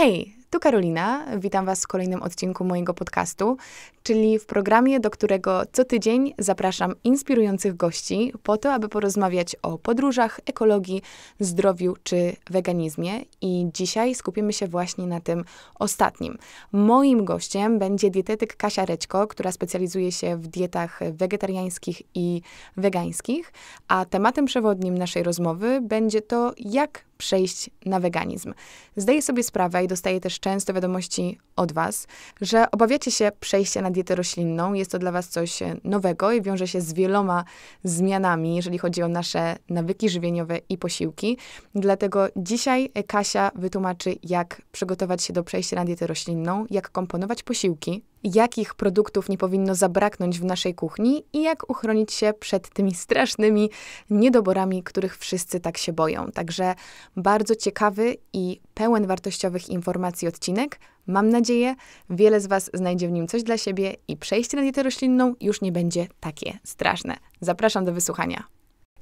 Hej, tu Karolina, witam Was w kolejnym odcinku mojego podcastu, czyli w programie, do którego co tydzień zapraszam inspirujących gości po to, aby porozmawiać o podróżach, ekologii, zdrowiu czy weganizmie. I dzisiaj skupimy się właśnie na tym ostatnim. Moim gościem będzie dietetyk Kasia Rećko, która specjalizuje się w dietach wegetariańskich i wegańskich, a tematem przewodnim naszej rozmowy będzie to, jak przejść na weganizm. Zdaję sobie sprawę i dostaję też często wiadomości od Was, że obawiacie się przejścia na dietę roślinną. Jest to dla Was coś e, nowego i wiąże się z wieloma zmianami, jeżeli chodzi o nasze nawyki żywieniowe i posiłki. Dlatego dzisiaj e, Kasia wytłumaczy, jak przygotować się do przejścia na dietę roślinną, jak komponować posiłki, jakich produktów nie powinno zabraknąć w naszej kuchni i jak uchronić się przed tymi strasznymi niedoborami, których wszyscy tak się boją. Także bardzo ciekawy i pełen wartościowych informacji odcinek. Mam nadzieję, wiele z Was znajdzie w nim coś dla siebie i przejście na dietę roślinną już nie będzie takie straszne. Zapraszam do wysłuchania.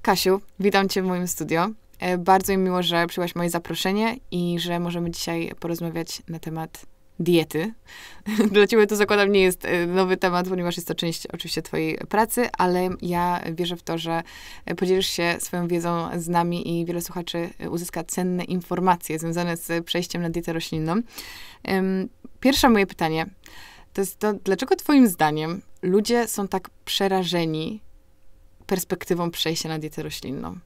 Kasiu, witam Cię w moim studio. E, bardzo mi miło, że przyjęłaś moje zaproszenie i że możemy dzisiaj porozmawiać na temat diety. Dla ciebie to zakładam nie jest e, nowy temat, ponieważ jest to część oczywiście twojej pracy, ale ja wierzę w to, że e, podzielisz się swoją wiedzą z nami i wiele słuchaczy e, uzyska cenne informacje związane z przejściem na dietę roślinną. Pierwsze moje pytanie to jest to, dlaczego twoim zdaniem ludzie są tak przerażeni perspektywą przejścia na dietę roślinną?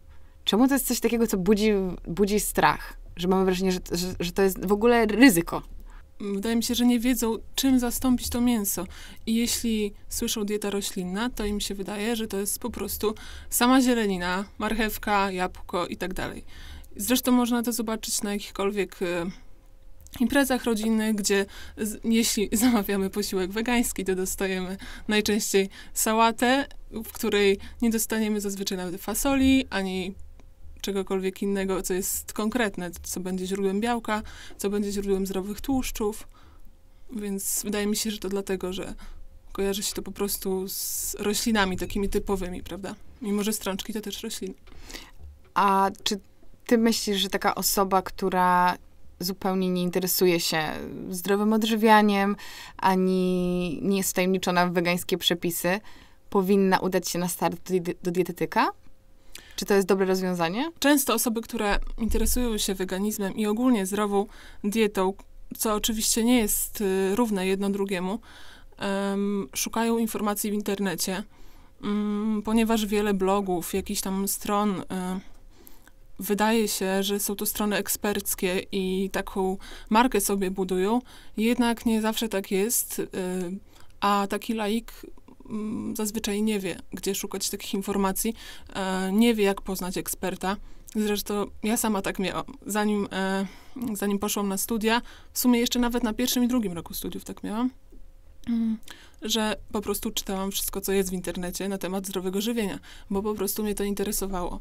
Czemu to jest coś takiego, co budzi, budzi strach? Że mamy wrażenie, że, że, że to jest w ogóle ryzyko. Mm, wydaje mi się, że nie wiedzą, czym zastąpić to mięso. I jeśli słyszą dieta roślinna, to im się wydaje, że to jest po prostu sama zielenina, marchewka, jabłko i tak dalej. Zresztą można to zobaczyć na jakichkolwiek y, imprezach rodzinnych, gdzie z, jeśli zamawiamy posiłek wegański, to dostajemy najczęściej sałatę, w której nie dostaniemy zazwyczaj nawet fasoli ani czegokolwiek innego, co jest konkretne, co będzie źródłem białka, co będzie źródłem zdrowych tłuszczów. Więc wydaje mi się, że to dlatego, że kojarzy się to po prostu z roślinami takimi typowymi, prawda? Mimo, że strączki to też rośliny. A czy ty myślisz, że taka osoba, która zupełnie nie interesuje się zdrowym odżywianiem, ani nie jest wtajemniczona w wegańskie przepisy, powinna udać się na start do dietetyka? Czy to jest dobre rozwiązanie? Często osoby, które interesują się weganizmem i ogólnie zdrową dietą, co oczywiście nie jest y, równe jedno drugiemu, um, szukają informacji w internecie, um, ponieważ wiele blogów, jakichś tam stron. Um, wydaje się, że są to strony eksperckie i taką markę sobie budują, jednak nie zawsze tak jest, y, a taki laik Mm, zazwyczaj nie wie, gdzie szukać takich informacji, e, nie wie, jak poznać eksperta. Zresztą ja sama tak miałam. Zanim, e, zanim poszłam na studia, w sumie jeszcze nawet na pierwszym i drugim roku studiów tak miałam, mm, że po prostu czytałam wszystko, co jest w internecie na temat zdrowego żywienia, bo po prostu mnie to interesowało.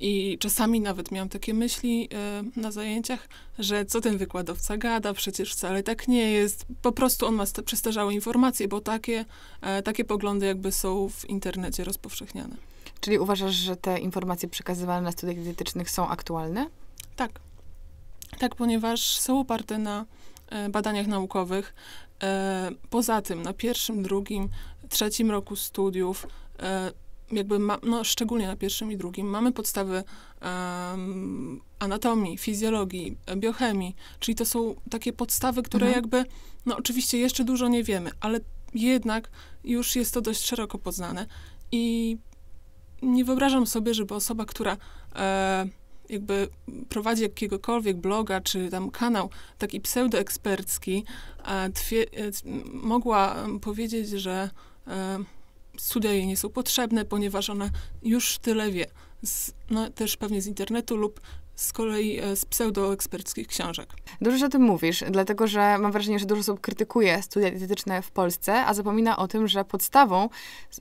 I czasami nawet miałam takie myśli y, na zajęciach, że co ten wykładowca gada, przecież wcale tak nie jest. Po prostu on ma przestarzałe informacje, bo takie, y, takie poglądy jakby są w internecie rozpowszechniane. Czyli uważasz, że te informacje przekazywane na studiach dietetycznych są aktualne? Tak. Tak, ponieważ są oparte na y, badaniach naukowych. Poza tym, na pierwszym, drugim, trzecim roku studiów jakby, ma, no, szczególnie na pierwszym i drugim, mamy podstawy um, anatomii, fizjologii, biochemii, czyli to są takie podstawy, które mhm. jakby, no oczywiście jeszcze dużo nie wiemy, ale jednak już jest to dość szeroko poznane i nie wyobrażam sobie, żeby osoba, która e, jakby prowadzi jakiegokolwiek bloga, czy tam kanał taki pseudoekspercki, e, e, mogła powiedzieć, że e, studia jej nie są potrzebne, ponieważ ona już tyle wie. Z, no, też pewnie z internetu lub z kolei e, z pseudoeksperckich książek. Dużo o tym mówisz, dlatego że mam wrażenie, że dużo osób krytykuje studia dietetyczne w Polsce, a zapomina o tym, że podstawą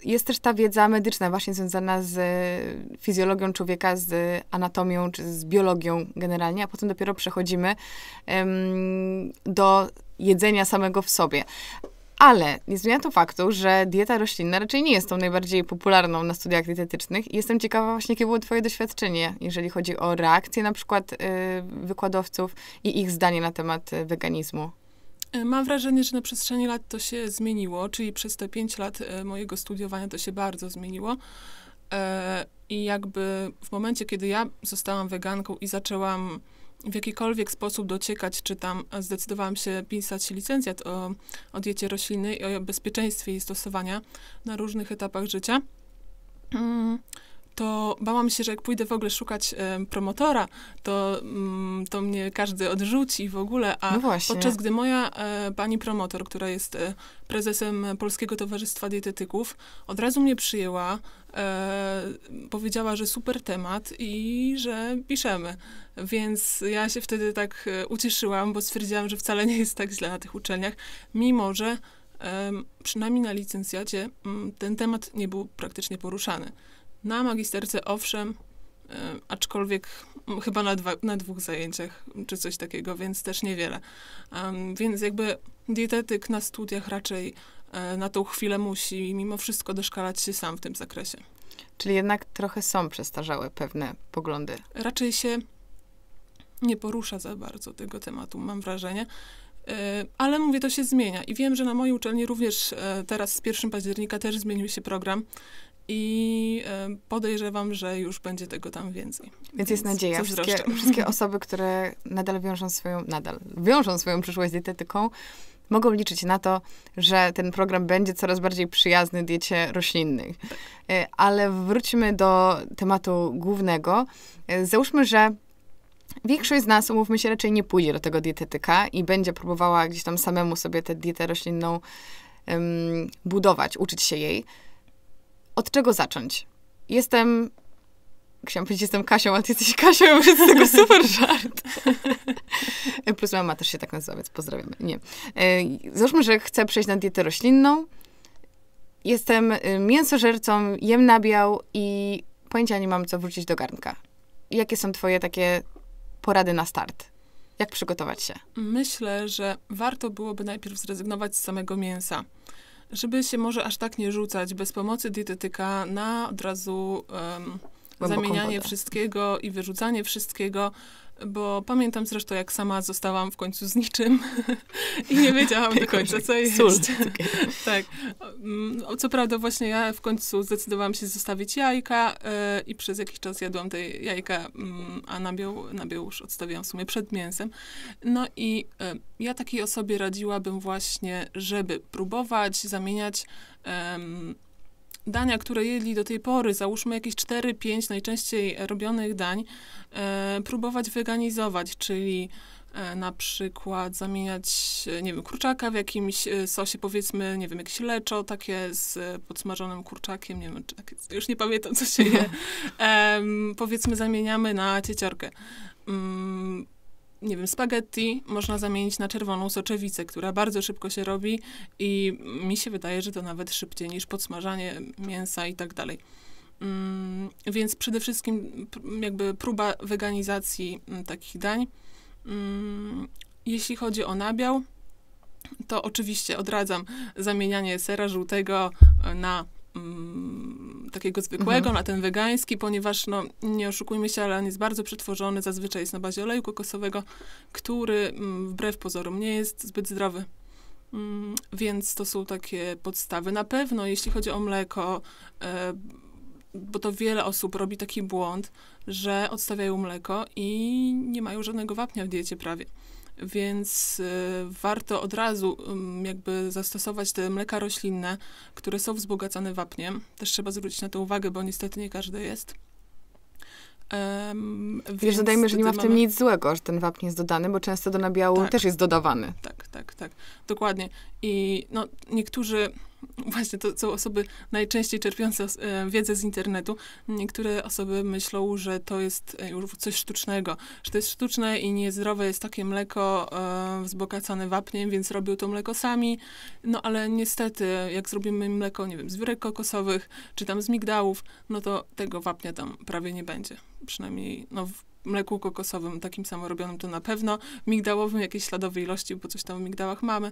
jest też ta wiedza medyczna, właśnie związana z e, fizjologią człowieka, z anatomią czy z biologią generalnie, a potem dopiero przechodzimy um, do jedzenia samego w sobie. Ale nie zmienia to faktu, że dieta roślinna raczej nie jest tą najbardziej popularną na studiach dietetycznych. Jestem ciekawa właśnie, jakie było twoje doświadczenie, jeżeli chodzi o reakcje na przykład y, wykładowców i ich zdanie na temat y, weganizmu. E, mam wrażenie, że na przestrzeni lat to się zmieniło, czyli przez te pięć lat e, mojego studiowania to się bardzo zmieniło. E, I jakby w momencie, kiedy ja zostałam weganką i zaczęłam w jakikolwiek sposób dociekać, czy tam e, zdecydowałam się pisać licencjat o, o diecie roślinnej i o bezpieczeństwie jej stosowania na różnych etapach życia. Mm, to bałam się, że jak pójdę w ogóle szukać e, promotora, to, mm, to mnie każdy odrzuci w ogóle, a no właśnie. podczas gdy moja e, pani promotor, która jest e, prezesem Polskiego Towarzystwa Dietetyków, od razu mnie przyjęła, e, powiedziała, że super temat i że piszemy. Więc ja się wtedy tak e, ucieszyłam, bo stwierdziłam, że wcale nie jest tak źle na tych uczelniach, mimo że przynajmniej na licencjacie mm, ten temat nie był praktycznie poruszany. Na magisterce owszem, e, aczkolwiek chyba na, dwa, na dwóch zajęciach czy coś takiego, więc też niewiele. Um, więc jakby dietetyk na studiach raczej e, na tą chwilę musi mimo wszystko doszkalać się sam w tym zakresie. Czyli jednak trochę są przestarzałe pewne poglądy. Raczej się nie porusza za bardzo tego tematu, mam wrażenie. E, ale mówię, to się zmienia i wiem, że na mojej uczelni również teraz z 1 października też zmienił się program i podejrzewam, że już będzie tego tam więcej. Więc, Więc jest nadzieja. Wszystkie, wszystkie, osoby, które nadal wiążą swoją, nadal wiążą swoją przyszłość z dietetyką, mogą liczyć na to, że ten program będzie coraz bardziej przyjazny diecie roślinnej. Ale wróćmy do tematu głównego. E, załóżmy, że Większość z nas, umówmy się, raczej nie pójdzie do tego dietetyka i będzie próbowała gdzieś tam samemu sobie tę dietę roślinną um, budować, uczyć się jej od czego zacząć? Jestem. Chciałam powiedzieć, jestem Kasią, a ty jesteś Kasią, więc z tego super żart. Plus mama też się tak nazywa, więc pozdrawiamy. Nie. E, załóżmy, że chcę przejść na dietę roślinną. Jestem y, mięsożercą, jem nabiał i pojęcia nie mam, co wrócić do garnka. Jakie są twoje takie porady na start? Jak przygotować się? Myślę, że warto byłoby najpierw zrezygnować z samego mięsa żeby się może aż tak nie rzucać bez pomocy dietetyka na od razu um, zamienianie wodę. wszystkiego i wyrzucanie wszystkiego bo pamiętam zresztą, jak sama zostałam w końcu z niczym i nie wiedziałam do końca, co jest. Sól. tak. Co prawda właśnie ja w końcu zdecydowałam się zostawić jajka e, i przez jakiś czas jadłam te jajka, mm, a nabiał, nabiał już odstawiłam w sumie przed mięsem. No i e, ja takiej osobie radziłabym właśnie, żeby próbować zamieniać dania, które jedli do tej pory, załóżmy jakieś 4-5 najczęściej robionych dań, e, próbować weganizować, czyli e, na przykład zamieniać, e, nie wiem, kurczaka w jakimś e, sosie, powiedzmy, nie wiem, jakieś leczo takie z podsmażonym kurczakiem, nie wiem, czy, tak już nie pamiętam, co się je, powiedzmy, zamieniamy na cieciorkę. Mm, nie wiem, spaghetti można zamienić na czerwoną soczewicę, która bardzo szybko się robi i mi się wydaje, że to nawet szybciej niż podsmażanie mięsa i tak dalej. Mm, więc przede wszystkim jakby próba weganizacji mm, takich dań. Mm, jeśli chodzi o nabiał, to oczywiście odradzam zamienianie sera żółtego e, na Mm, takiego zwykłego, mhm. na ten wegański, ponieważ, no, nie oszukujmy się, ale on jest bardzo przetworzony, zazwyczaj jest na bazie oleju kokosowego, który mm, wbrew pozorom nie jest zbyt zdrowy. Mm, więc to są takie podstawy. Na pewno, jeśli chodzi o mleko, e, bo to wiele osób robi taki błąd, że odstawiają mleko i nie mają żadnego wapnia w diecie prawie. Więc y, warto od razu jakby zastosować te mleka roślinne, które są wzbogacane wapniem. Też trzeba zwrócić na to uwagę, bo niestety nie każdy jest. Um, Wiesz, dodajmy, że nie ma w tym mamy... nic złego, że ten wapń jest dodany, bo często do nabiału tak. też jest dodawany. Tak, tak, tak. Dokładnie. I no, niektórzy, właśnie to są osoby najczęściej czerpiące e, wiedzę z internetu, niektóre osoby myślą, że to jest e, już coś sztucznego, że to jest sztuczne i niezdrowe jest takie mleko e, wzbogacone wapniem, więc robią to mleko sami. No ale niestety, jak zrobimy mleko, nie wiem, z wiórek kokosowych, czy tam z migdałów, no to tego wapnia tam prawie nie będzie. Przynajmniej no, w mleku kokosowym, takim samo robionym to na pewno, migdałowym, jakieś śladowej ilości, bo coś tam o migdałach mamy.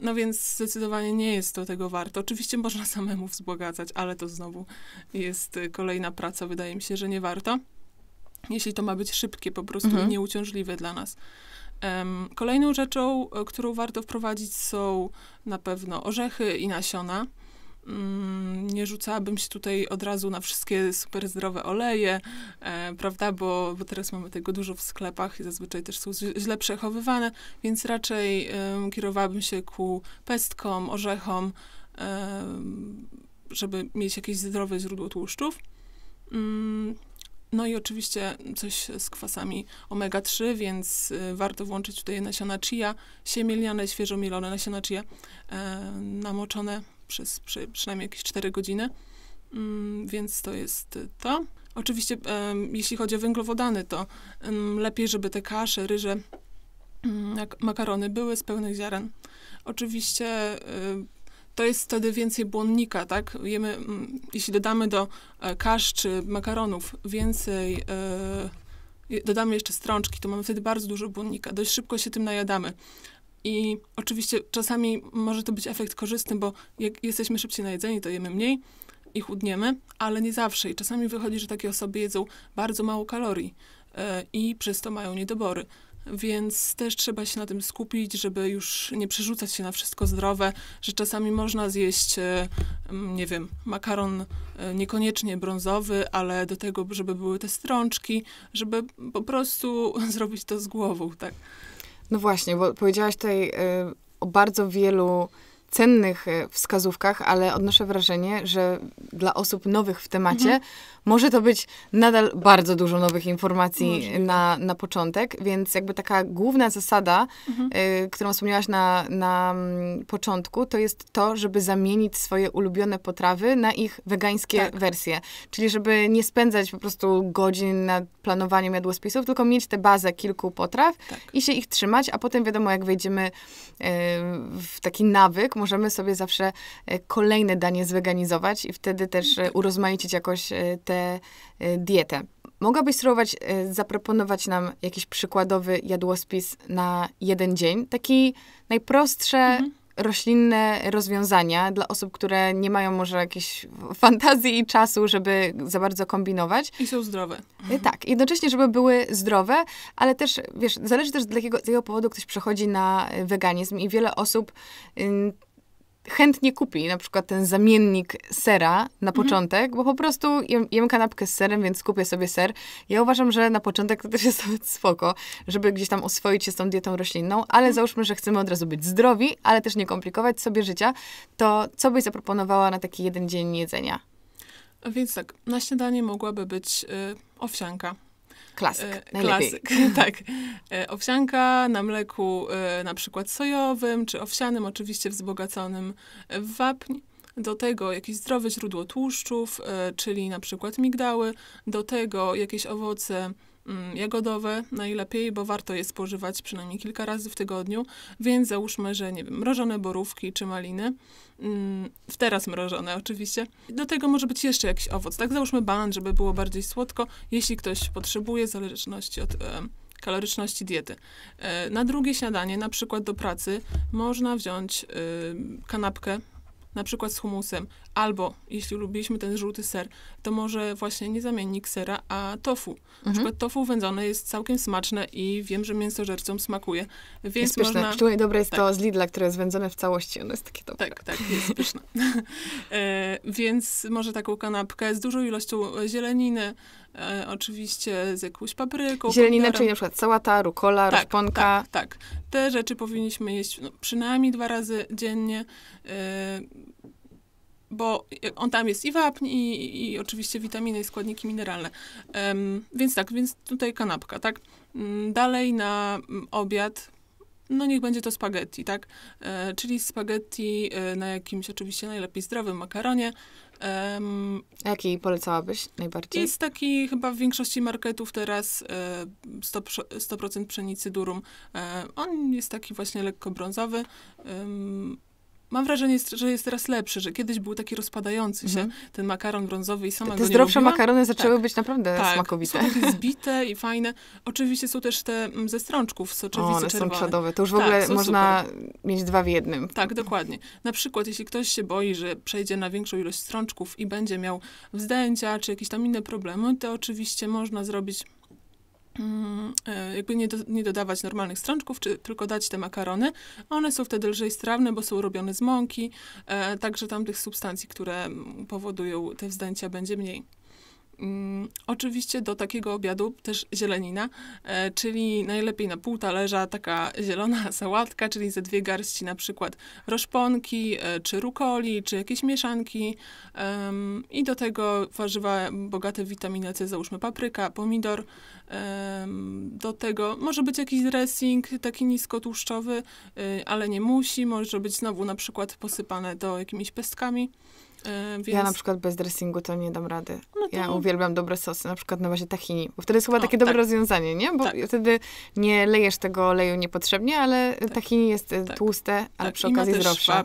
No więc zdecydowanie nie jest to tego warto. Oczywiście można samemu wzbogacać, ale to znowu jest y, kolejna praca, wydaje mi się, że nie warto. Jeśli to ma być szybkie po prostu mhm. nieuciążliwe dla nas. Um, kolejną rzeczą, którą warto wprowadzić są na pewno orzechy i nasiona. Mm, nie rzucałabym się tutaj od razu na wszystkie super zdrowe oleje, e, prawda, bo, bo, teraz mamy tego dużo w sklepach i zazwyczaj też są źle przechowywane, więc raczej e, kierowałabym się ku pestkom, orzechom, e, żeby mieć jakieś zdrowe źródło tłuszczów. Mm, no i oczywiście coś z kwasami omega-3, więc e, warto włączyć tutaj nasiona chia, siemię świeżo mielone nasiona chia, e, namoczone przez przy, przynajmniej jakieś 4 godziny, mm, więc to jest to. Oczywiście, jeśli chodzi o węglowodany, to lepiej, żeby te kasze, ryże, mm, makarony były z pełnych ziaren. Oczywiście e, to jest wtedy więcej błonnika, tak? Jemy, mm, jeśli dodamy do e, kasz czy makaronów więcej, e, dodamy jeszcze strączki, to mamy wtedy bardzo dużo błonnika. Dość szybko się tym najadamy. I oczywiście czasami może to być efekt korzystny, bo jak jesteśmy szybciej na jedzenie, to jemy mniej i chudniemy, ale nie zawsze. I czasami wychodzi, że takie osoby jedzą bardzo mało kalorii e, i przez to mają niedobory. Więc też trzeba się na tym skupić, żeby już nie przerzucać się na wszystko zdrowe, że czasami można zjeść, e, nie wiem, makaron e, niekoniecznie brązowy, ale do tego, żeby były te strączki, żeby po prostu zrobić to z głową, tak. No właśnie, bo powiedziałaś tutaj y, o bardzo wielu cennych y, wskazówkach, ale odnoszę wrażenie, że dla osób nowych w temacie mhm może to być nadal bardzo dużo nowych informacji na, na początek, więc jakby taka główna zasada, mhm. y, którą wspomniałaś na, na mm, początku, to jest to, żeby zamienić swoje ulubione potrawy na ich wegańskie tak. wersje. Czyli żeby nie spędzać po prostu godzin nad planowaniem jadłospisów, tylko mieć tę bazę kilku potraw tak. i się ich trzymać, a potem wiadomo, jak wejdziemy y, w taki nawyk, możemy sobie zawsze y, kolejne danie zweganizować i wtedy też no y, tak. urozmaicić jakoś y, te E, dietę. Mogłabyś spróbować e, zaproponować nam jakiś przykładowy jadłospis na jeden dzień? Takie najprostsze mhm. roślinne rozwiązania dla osób, które nie mają może jakiejś fantazji i czasu, żeby za bardzo kombinować. I są zdrowe. E, tak, jednocześnie, żeby były zdrowe, ale też, wiesz, zależy też, z jakiego, z jakiego powodu ktoś przechodzi na weganizm i wiele osób chętnie kupi na przykład ten zamiennik sera na mhm. początek, mm -hmm. bo po prostu jem, jem, kanapkę z serem, więc kupię sobie ser. Ja uważam, że na początek to też jest nawet spoko, żeby gdzieś tam oswoić się z tą dietą roślinną, ale mm -hmm. załóżmy, że chcemy od razu być zdrowi, ale też nie komplikować sobie życia, to co byś zaproponowała na taki jeden dzień jedzenia? Więc tak, na śniadanie mogłaby być y, owsianka Klasyk, e, najlepiej. Klasyk, tak. E, owsianka na mleku e, na przykład sojowym, czy owsianym, oczywiście wzbogaconym w wapń. Do tego jakieś zdrowe źródło tłuszczów, czyli na przykład migdały. Do tego jakieś owoce Mm, jagodowe najlepiej, bo warto je spożywać przynajmniej kilka razy w tygodniu, więc załóżmy, że nie wiem, mrożone borówki czy maliny, mm, w teraz mrożone oczywiście. Do tego może być jeszcze jakiś owoc, tak załóżmy banan, żeby było bardziej słodko, jeśli ktoś potrzebuje, w zależności od kaloryczności diety. E, na drugie śniadanie, na przykład do pracy, można wziąć kanapkę na przykład z humusem, albo jeśli lubiliśmy ten żółty ser, to może właśnie nie zamiennik sera, a tofu. Mhm. Na przykład tofu wędzone jest całkiem smaczne i wiem, że mięsożercom smakuje, więc jest pyszne. można... dobre jest tak. to z Lidla, które jest wędzone w całości, ono jest takie dobre. Tak, tak, jest pyszne. e, więc może taką kanapkę z dużą ilością zieleniny, e, oczywiście z jakąś papryką. Zieleninę, czyli na przykład sałata, rukola, tak, rozponka. Tak, tak. Te rzeczy powinniśmy jeść no, przynajmniej dwa razy dziennie. E, bo on tam jest i wapń, i, i oczywiście witaminy, i składniki mineralne. więc tak, więc tutaj kanapka, tak? Mm, dalej na mm, obiad, no niech będzie to spaghetti, tak? E, czyli spaghetti e, na jakimś oczywiście najlepiej zdrowym makaronie, Um, Jaki polecałabyś najbardziej? Jest taki chyba w większości marketów teraz 100%, e, 100 pszenicy durum. E, on jest taki właśnie lekko brązowy. Um, Mam wrażenie, że jest teraz lepszy, że kiedyś był taki rozpadający się mm -hmm. ten makaron brązowy i sama te, te go zdrowsze makarony zaczęły tak. być naprawdę tak. smakowite. Są takie zbite i fajne. Oczywiście są też te mm, ze strączków soczewice o, one czerwone. są przodowe. To już w tak, ogóle można super. mieć dwa w jednym. Tak, dokładnie. Na przykład, jeśli ktoś się boi, że przejdzie na większą ilość strączków i będzie miał wzdęcia czy jakieś tam inne problemy, to oczywiście można zrobić Mm, e, jakby nie, do, nie dodawać normalnych strączków, czy tylko dać te makarony. One są wtedy lżej strawne, bo są robione z mąki, e, także tam tych substancji, które powodują te wzdęcia, będzie mniej. Mm, oczywiście do takiego obiadu też zielenina, e, czyli najlepiej na pół talerza taka zielona sałatka, czyli ze dwie garści na przykład roszponki, e, czy rukoli, czy jakieś mieszanki e, i do tego warzywa bogate w witaminę C, załóżmy papryka, pomidor, do tego może być jakiś dressing taki niskotłuszczowy, e, ale nie musi, może być znowu na przykład posypane to jakimiś pestkami więc... E, ja na przykład bez dressingu to nie dam rady. No to... Ja no. uwielbiam dobre sosy, na przykład na bazie tahini, bo wtedy jest chyba o, takie dobre tak. rozwiązanie, nie? Bo tak. wtedy nie lejesz tego oleju niepotrzebnie, ale tak. tahini jest e, tak. tłuste, ale tak. przy okazji zdrowsze.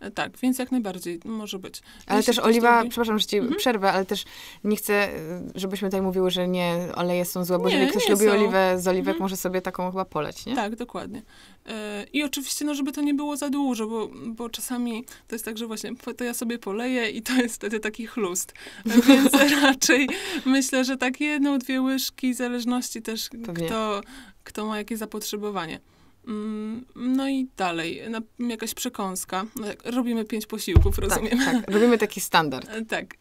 E, tak, więc jak najbardziej może być. Ale Jeśli też oliwa, robi... przepraszam, że ci mhm. przerwę, ale też nie chcę, żebyśmy tutaj mówiły, że nie, oleje są złe, bo nie, jeżeli ktoś lubi są. oliwę z oliwek, mhm. może sobie taką chyba poleć, nie? Tak, dokładnie. E, I oczywiście, no, żeby to nie było za dużo, bo, bo czasami to jest tak, że właśnie to ja sobie poleję i to jest wtedy taki chlust. E, więc raczej myślę, że tak jedną, dwie łyżki, w zależności też kto, kto ma jakie zapotrzebowanie. Mm, no i dalej, jakaś przekąska. No tak, robimy pięć posiłków, tak, rozumiem. Tak, tak. robimy taki standard. E, tak,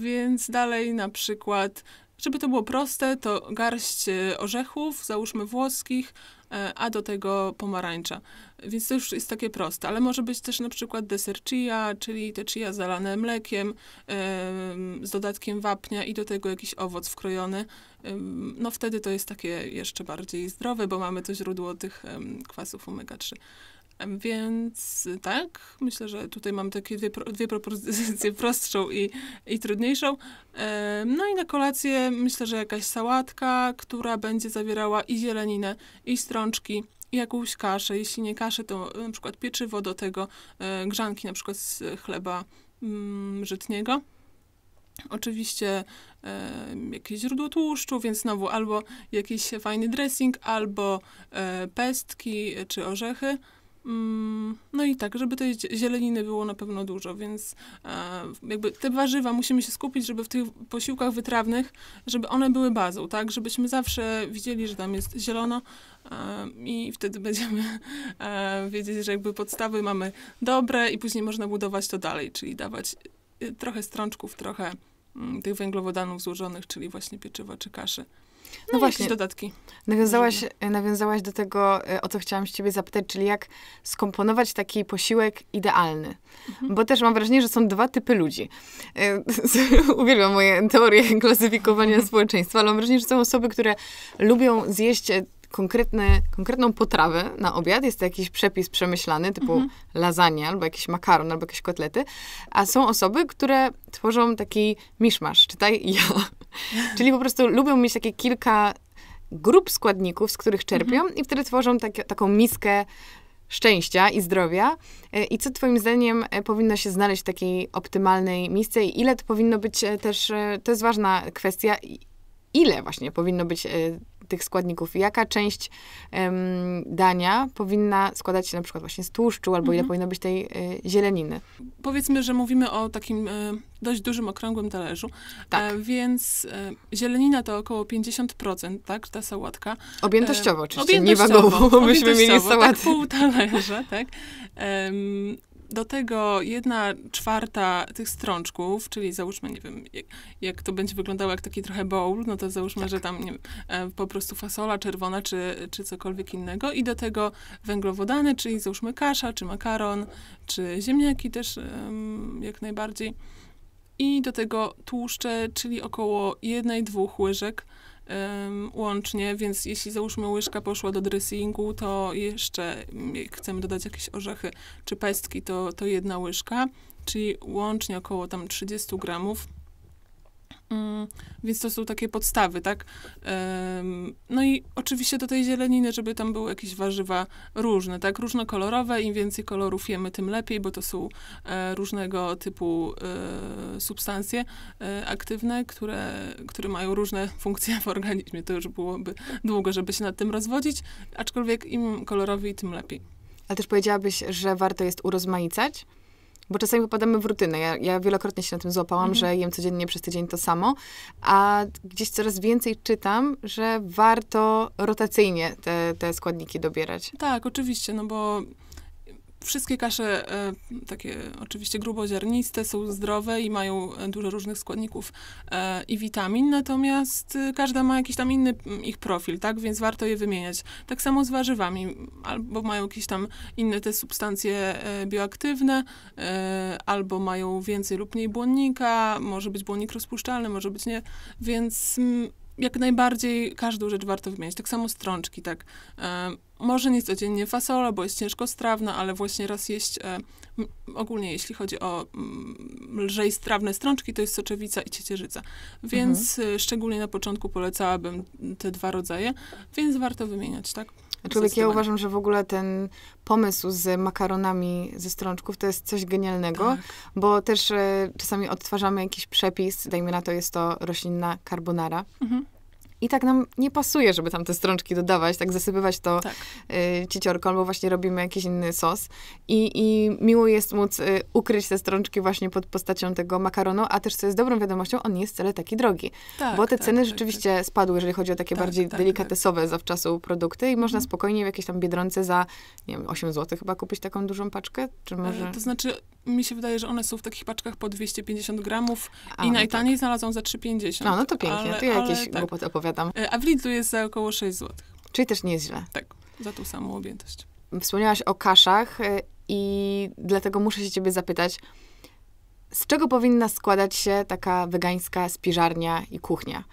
więc dalej na przykład żeby to było proste, to garść e, orzechów, załóżmy włoskich, e, a do tego pomarańcza. Więc to już jest takie proste, ale może być też na przykład deser chia, czyli te chia zalane mlekiem, e, z dodatkiem wapnia i do tego jakiś owoc wkrojony. No wtedy to jest takie jeszcze bardziej zdrowe, bo mamy to źródło tych kwasów omega-3. Więc tak, myślę, że tutaj mamy takie dwie, dwie propozycje, prostszą i, i trudniejszą. No i na kolację myślę, że jakaś sałatka, która będzie zawierała i zieleninę, i strączki, i jakąś kaszę. Jeśli nie kaszę, to na przykład pieczywo do tego, e, grzanki na przykład z chleba mm, żytniego. Oczywiście e, jakieś źródło tłuszczu, więc znowu albo jakiś fajny dressing, albo e, pestki czy orzechy. Mm, no i tak, żeby tej zieleniny było na pewno dużo, więc e, jakby te warzywa musimy się skupić, żeby w tych posiłkach wytrawnych, żeby one były bazą, tak? Żebyśmy zawsze widzieli, że tam jest zielono e, i wtedy będziemy e, wiedzieć, że jakby podstawy mamy dobre i później można budować to dalej, czyli dawać trochę strączków, trochę mm, tych węglowodanów złożonych, czyli właśnie pieczywa czy kaszy. No, no właśnie. dodatki. Nawiązałaś, nawiązałaś do tego, e, o co chciałam cię ciebie zapytać, czyli jak skomponować taki posiłek idealny. Mhm. Bo też mam wrażenie, że są dwa typy ludzi. E, uwielbiam moje teorie klasyfikowania mhm. społeczeństwa, ale mam wrażenie, że są osoby, które lubią zjeść e, konkretne, konkretną potrawę na obiad, jest to jakiś przepis przemyślany, typu mhm. lasagne, albo jakiś makaron, albo jakieś kotlety, a są osoby, które tworzą taki miszmasz, czytaj ja. Czyli po prostu lubią mieć takie kilka grup składników, z których czerpią mhm. i wtedy tworzą tak, taką miskę szczęścia i zdrowia. E, I co twoim zdaniem e, powinno się znaleźć w takiej optymalnej misce i ile to powinno być e, też, to jest ważna kwestia, ile właśnie powinno być tych składników. Jaka część dania powinna składać się na przykład właśnie z tłuszczu, albo mhm. ile powinno być tej y, zieleniny? Powiedzmy, że mówimy o takim y, dość dużym, okrągłym talerzu. E, tak. E, więc e, zielenina to około 50%, tak, ta sałatka. Objętościowo oczywiście, objętościowo, nie wagowo, byśmy mieli tak, sałatę. Tak, pół talerza, tak. Do tego jedna czwarta tych strączków, czyli załóżmy, nie wiem, jak, jak to będzie wyglądało jak taki trochę bowl, no to załóżmy, tak. że tam nie, e, po prostu fasola czerwona, czy, czy cokolwiek innego. I do tego węglowodany, czyli załóżmy kasza, czy makaron, czy ziemniaki też jak najbardziej. I do tego tłuszcze, czyli około jednej, dwóch łyżek łącznie, więc jeśli załóżmy łyżka poszła do dressingu, to jeszcze mm, chcemy dodać jakieś orzechy czy pestki, to, to jedna łyżka, czyli łącznie około tam 30 gramów Mm, więc to są takie podstawy, tak? No i oczywiście do tej zieleniny, żeby tam były jakieś warzywa różne, tak? Różnokolorowe, im więcej kolorów jemy, tym lepiej, bo to są e, różnego typu e, substancje e, aktywne, które, które mają różne funkcje w organizmie. To już byłoby długo, żeby się nad tym rozwodzić, aczkolwiek im kolorowi, tym lepiej. Ale też powiedziałabyś, że warto jest urozmaicać? Bo czasami popadamy w rutynę. Ja, ja wielokrotnie się na tym złapałam, mhm. że jem codziennie przez tydzień to samo, a gdzieś coraz więcej czytam, że warto rotacyjnie te, te składniki dobierać. Tak, oczywiście, no bo Wszystkie kasze, e, takie oczywiście gruboziarniste, są zdrowe i mają e, dużo różnych składników e, i witamin, natomiast każda ma jakiś tam inny ich profil, tak? Więc warto je wymieniać. Tak samo z warzywami, albo mają jakieś tam inne te substancje bioaktywne, albo mają więcej lub mniej błonnika, może być błonnik rozpuszczalny, może być nie, więc jak najbardziej każdą rzecz warto wymieniać. Tak samo strączki, tak. E, może nie codziennie fasola, bo jest ciężkostrawna, ale właśnie raz jeść, e, m, ogólnie jeśli chodzi o m, mm, lżej strawne strączki, to jest soczewica i ciecierzyca. Więc mhm. E, szczególnie na początku polecałabym te dwa rodzaje, więc warto wymieniać, tak? Człowiek, ja uważam, że w ogóle ten pomysł z makaronami ze strączków to jest coś genialnego, tak. bo też e, czasami odtwarzamy jakiś przepis, dajmy na to, jest to roślinna carbonara. Mhm i tak nam nie pasuje, żeby tam te strączki dodawać, tak zasypywać to tak. Y, ciciorką, albo właśnie robimy jakiś inny sos. I, i miło jest móc y, ukryć te strączki właśnie pod postacią tego makaronu, a też, co jest dobrą wiadomością, on nie jest wcale taki drogi. Tak, bo te tak, ceny tak, rzeczywiście tak. spadły, jeżeli chodzi o takie tak, bardziej delikatesowe tak. zawczasu produkty i można mhm. spokojnie w tam Biedronce za, nie wiem, 8 zł chyba kupić taką dużą paczkę, czy e, może... To znaczy, mi się wydaje, że one są w takich paczkach po 250 gramów a, i no najtaniej tak. za 3,50. No, no to pięknie. Ale, to ja jakieś tak. głupoty opowiadam. E, a w Lidlu jest za około 6 zł. Czyli też nie jest źle. Tak, za tą samą objętość. Wspomniałaś o kaszach e, i dlatego muszę się ciebie zapytać, z czego powinna składać się taka wegańska spiżarnia i kuchnia?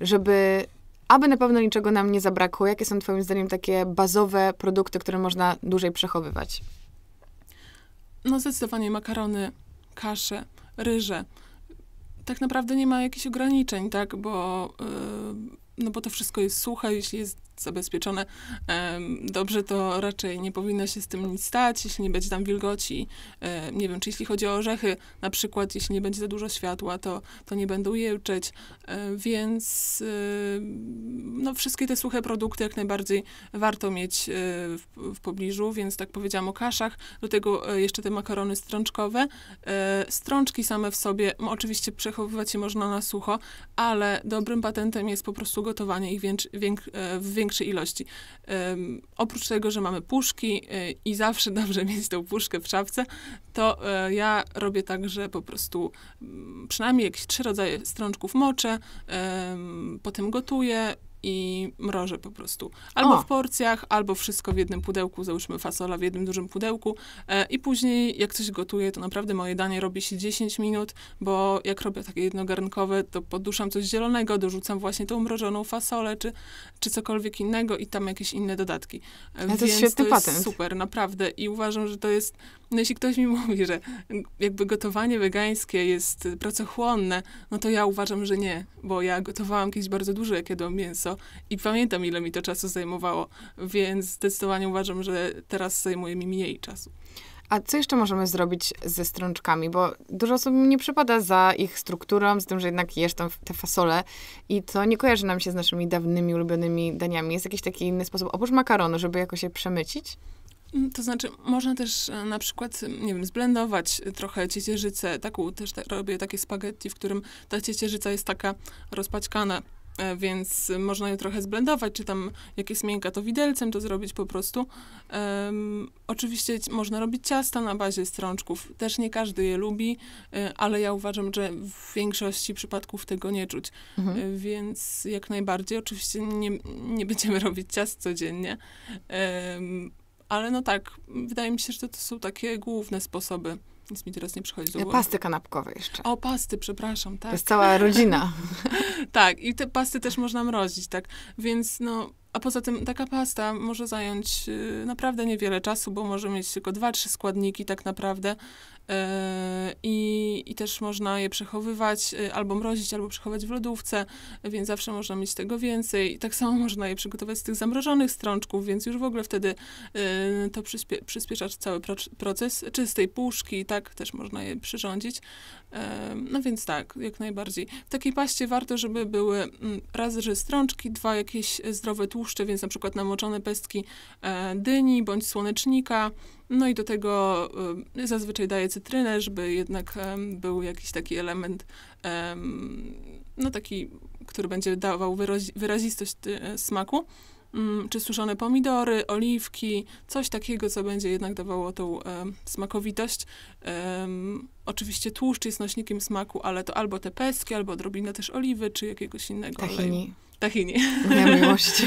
Żeby, aby na pewno niczego nam nie zabrakło, jakie są twoim zdaniem takie bazowe produkty, które można dłużej przechowywać? No zdecydowanie makarony, kasze, ryże. Tak naprawdę nie ma jakichś ograniczeń, tak, bo, yy, no bo to wszystko jest suche, jeśli jest zabezpieczone dobrze, to raczej nie powinno się z tym nic stać, jeśli nie będzie tam wilgoci. Nie wiem, czy jeśli chodzi o orzechy, na przykład, jeśli nie będzie za dużo światła, to, to nie będą jełczeć. Więc no, wszystkie te suche produkty jak najbardziej warto mieć e, w, w pobliżu, więc tak powiedziałam o kaszach. Do tego e, jeszcze te makarony strączkowe. E, strączki same w sobie, oczywiście przechowywać je można na sucho, ale dobrym patentem jest po prostu gotowanie ich w, w, większej ilości. oprócz tego, że mamy puszki e, i zawsze dobrze mieć tą puszkę w szafce, to e, ja robię tak, że po prostu mm, przynajmniej jakieś trzy rodzaje strączków moczę, potem gotuję, i mrożę po prostu. Albo o. w porcjach, albo wszystko w jednym pudełku, załóżmy fasola w jednym dużym pudełku e, i później jak coś gotuję, to naprawdę moje danie robi się 10 minut, bo jak robię takie jednogarnkowe, to poduszam coś zielonego, dorzucam właśnie tą mrożoną fasolę, czy, czy cokolwiek innego i tam jakieś inne dodatki. E, to Więc jest świetny to jest patent. super, naprawdę i uważam, że to jest no jeśli ktoś mi mówi, że jakby gotowanie wegańskie jest pracochłonne, no to ja uważam, że nie, bo ja gotowałam kiedyś bardzo dużo, jak jadłam mięso i pamiętam, ile mi to czasu zajmowało, więc zdecydowanie uważam, że teraz zajmuje mi mniej czasu. A co jeszcze możemy zrobić ze strączkami? Bo dużo osób nie przypada za ich strukturą, z tym, że jednak jesz tam te fasole i to nie kojarzy nam się z naszymi dawnymi, ulubionymi daniami. Jest jakiś taki inny sposób, oprócz makaronu, żeby jakoś je przemycić? Mm, to znaczy, można też e, na przykład, nie wiem, zblendować trochę ciecierzycę. Tak, też te, robię takie spaghetti, w którym ta ciecierzyca jest taka rozpaćkana, e, więc można ją trochę zblendować, czy tam jak jest miękka, to widelcem to zrobić po prostu. Um, oczywiście można robić ciasta na bazie strączków, też nie każdy je lubi, e, ale ja uważam, że w większości przypadków tego nie czuć, mhm. więc jak najbardziej, oczywiście nie, nie będziemy robić ciast codziennie. Um, ale no tak, wydaje mi się, że to są takie główne sposoby. Nic mi teraz nie przychodzi do głowy. Pasty kanapkowe jeszcze. O, pasty, przepraszam, tak. To jest cała rodzina. tak, i te pasty też można mrozić, tak. Więc no, a poza tym taka pasta może zająć y, naprawdę niewiele czasu, bo może mieć tylko dwa, trzy składniki tak naprawdę E, I, I też można je przechowywać e, albo mrozić, albo przechować w lodówce, więc zawsze można mieć tego więcej. I tak samo można je przygotować z tych zamrożonych strączków, więc już w ogóle wtedy e, to przyspie przyspiesza cały proces. Czy z tej puszki, tak, też można je przyrządzić. E, no więc tak, jak najbardziej. W takiej paście warto, żeby były mm, raz, że strączki, dwa jakieś zdrowe tłuszcze, więc na przykład namoczone pestki e, dyni bądź słonecznika. No i do tego e, zazwyczaj daję cytrynę, żeby jednak był jakiś taki element, no taki, który będzie dawał wyrazistość smaku. Mm, czy suszone pomidory, oliwki, coś takiego, co będzie jednak dawało tą e, smakowitość. E, oczywiście tłuszcz jest nośnikiem smaku, ale to albo te peski, albo odrobina też oliwy, czy jakiegoś innego Tahini. Oleju. Tahini. Na miłość.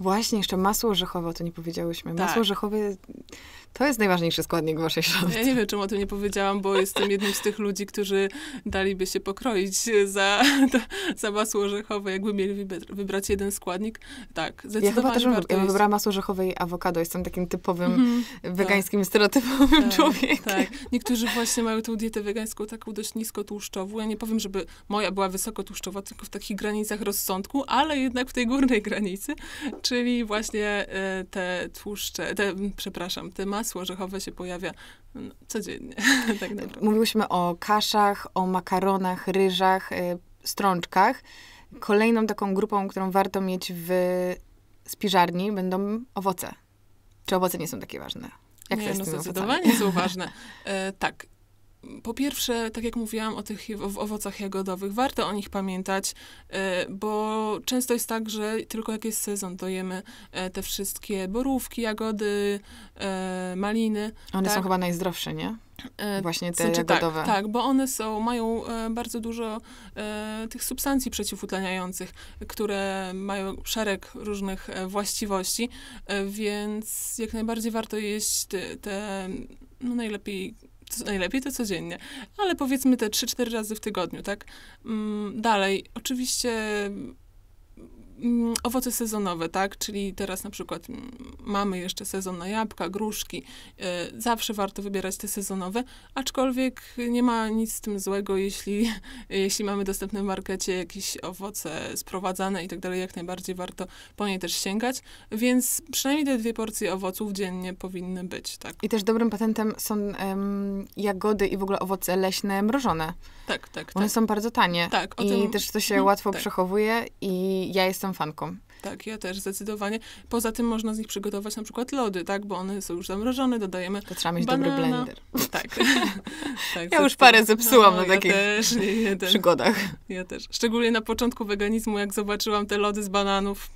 Właśnie, jeszcze masło orzechowe, o to nie powiedziałyśmy. Tak. Masło orzechowe to jest najważniejszy składnik waszej szatni. Ja nie wiem, czemu o tym nie powiedziałam, bo jestem jednym z tych ludzi, którzy daliby się pokroić za, za masło orzechowe, jakby mieli wybrać jeden składnik. Tak, zdecydowanie Ja chyba też warto ja bym wybrała masło orzechowe i awokado. Jestem takim typowym mhm. wegańskim tak. stereotypowym tak, człowiekiem. Tak. Niektórzy właśnie mają tą dietę wegańską taką dość niskotłuszczową. Ja nie powiem, żeby moja była wysokotłuszczowa, tylko w takich granicach rozsądku, ale jednak w tej górnej granicy. czyli właśnie e, te tłuszcze, te, przepraszam, te masło orzechowe się pojawia mm, codziennie. tak Mówiłyśmy o kaszach, o makaronach, ryżach, e, strączkach. Kolejną taką grupą, którą warto mieć w spiżarni, będą owoce. Czy owoce nie są takie ważne? Jak nie, no zdecydowanie są ważne. E, tak, po pierwsze, tak jak mówiłam o tych owocach jagodowych, warto o nich pamiętać, e, bo często jest tak, że tylko jak jest sezon, to jemy e, te wszystkie borówki, jagody, e, maliny. One tak? są chyba najzdrowsze, nie? Właśnie te znaczy, tak, jagodowe. Tak, tak, bo one są, mają bardzo dużo tych substancji przeciwutleniających, które mają szereg różnych właściwości, więc jak najbardziej warto jeść te, te no najlepiej najlepiej to codziennie, ale powiedzmy te 3-4 razy w tygodniu, tak? Mm, dalej, oczywiście Mm, owoce sezonowe, tak? Czyli teraz na przykład mm, mamy jeszcze sezon na jabłka, gruszki. E, zawsze warto wybierać te sezonowe, aczkolwiek nie ma nic z tym złego, jeśli, jeśli mamy dostępne w markecie jakieś owoce sprowadzane i tak dalej, jak najbardziej warto po nie też sięgać. Więc przynajmniej te dwie porcje owoców dziennie powinny być, tak? I też dobrym patentem są jagody i w ogóle owoce leśne mrożone. Tak, tak. One tak. są bardzo tanie. Tak, I tym... też to się mhm, łatwo tak. przechowuje i ja jestem fanką. Tak, ja też zdecydowanie. Poza tym można z nich przygotować na przykład lody, tak, bo one są już zamrożone, dodajemy To trzeba mieć banana. dobry blender. Tak. tak ja już parę zepsułam no, na ja takich też, ja przygodach. Ja też. Szczególnie na początku weganizmu, jak zobaczyłam te lody z bananów,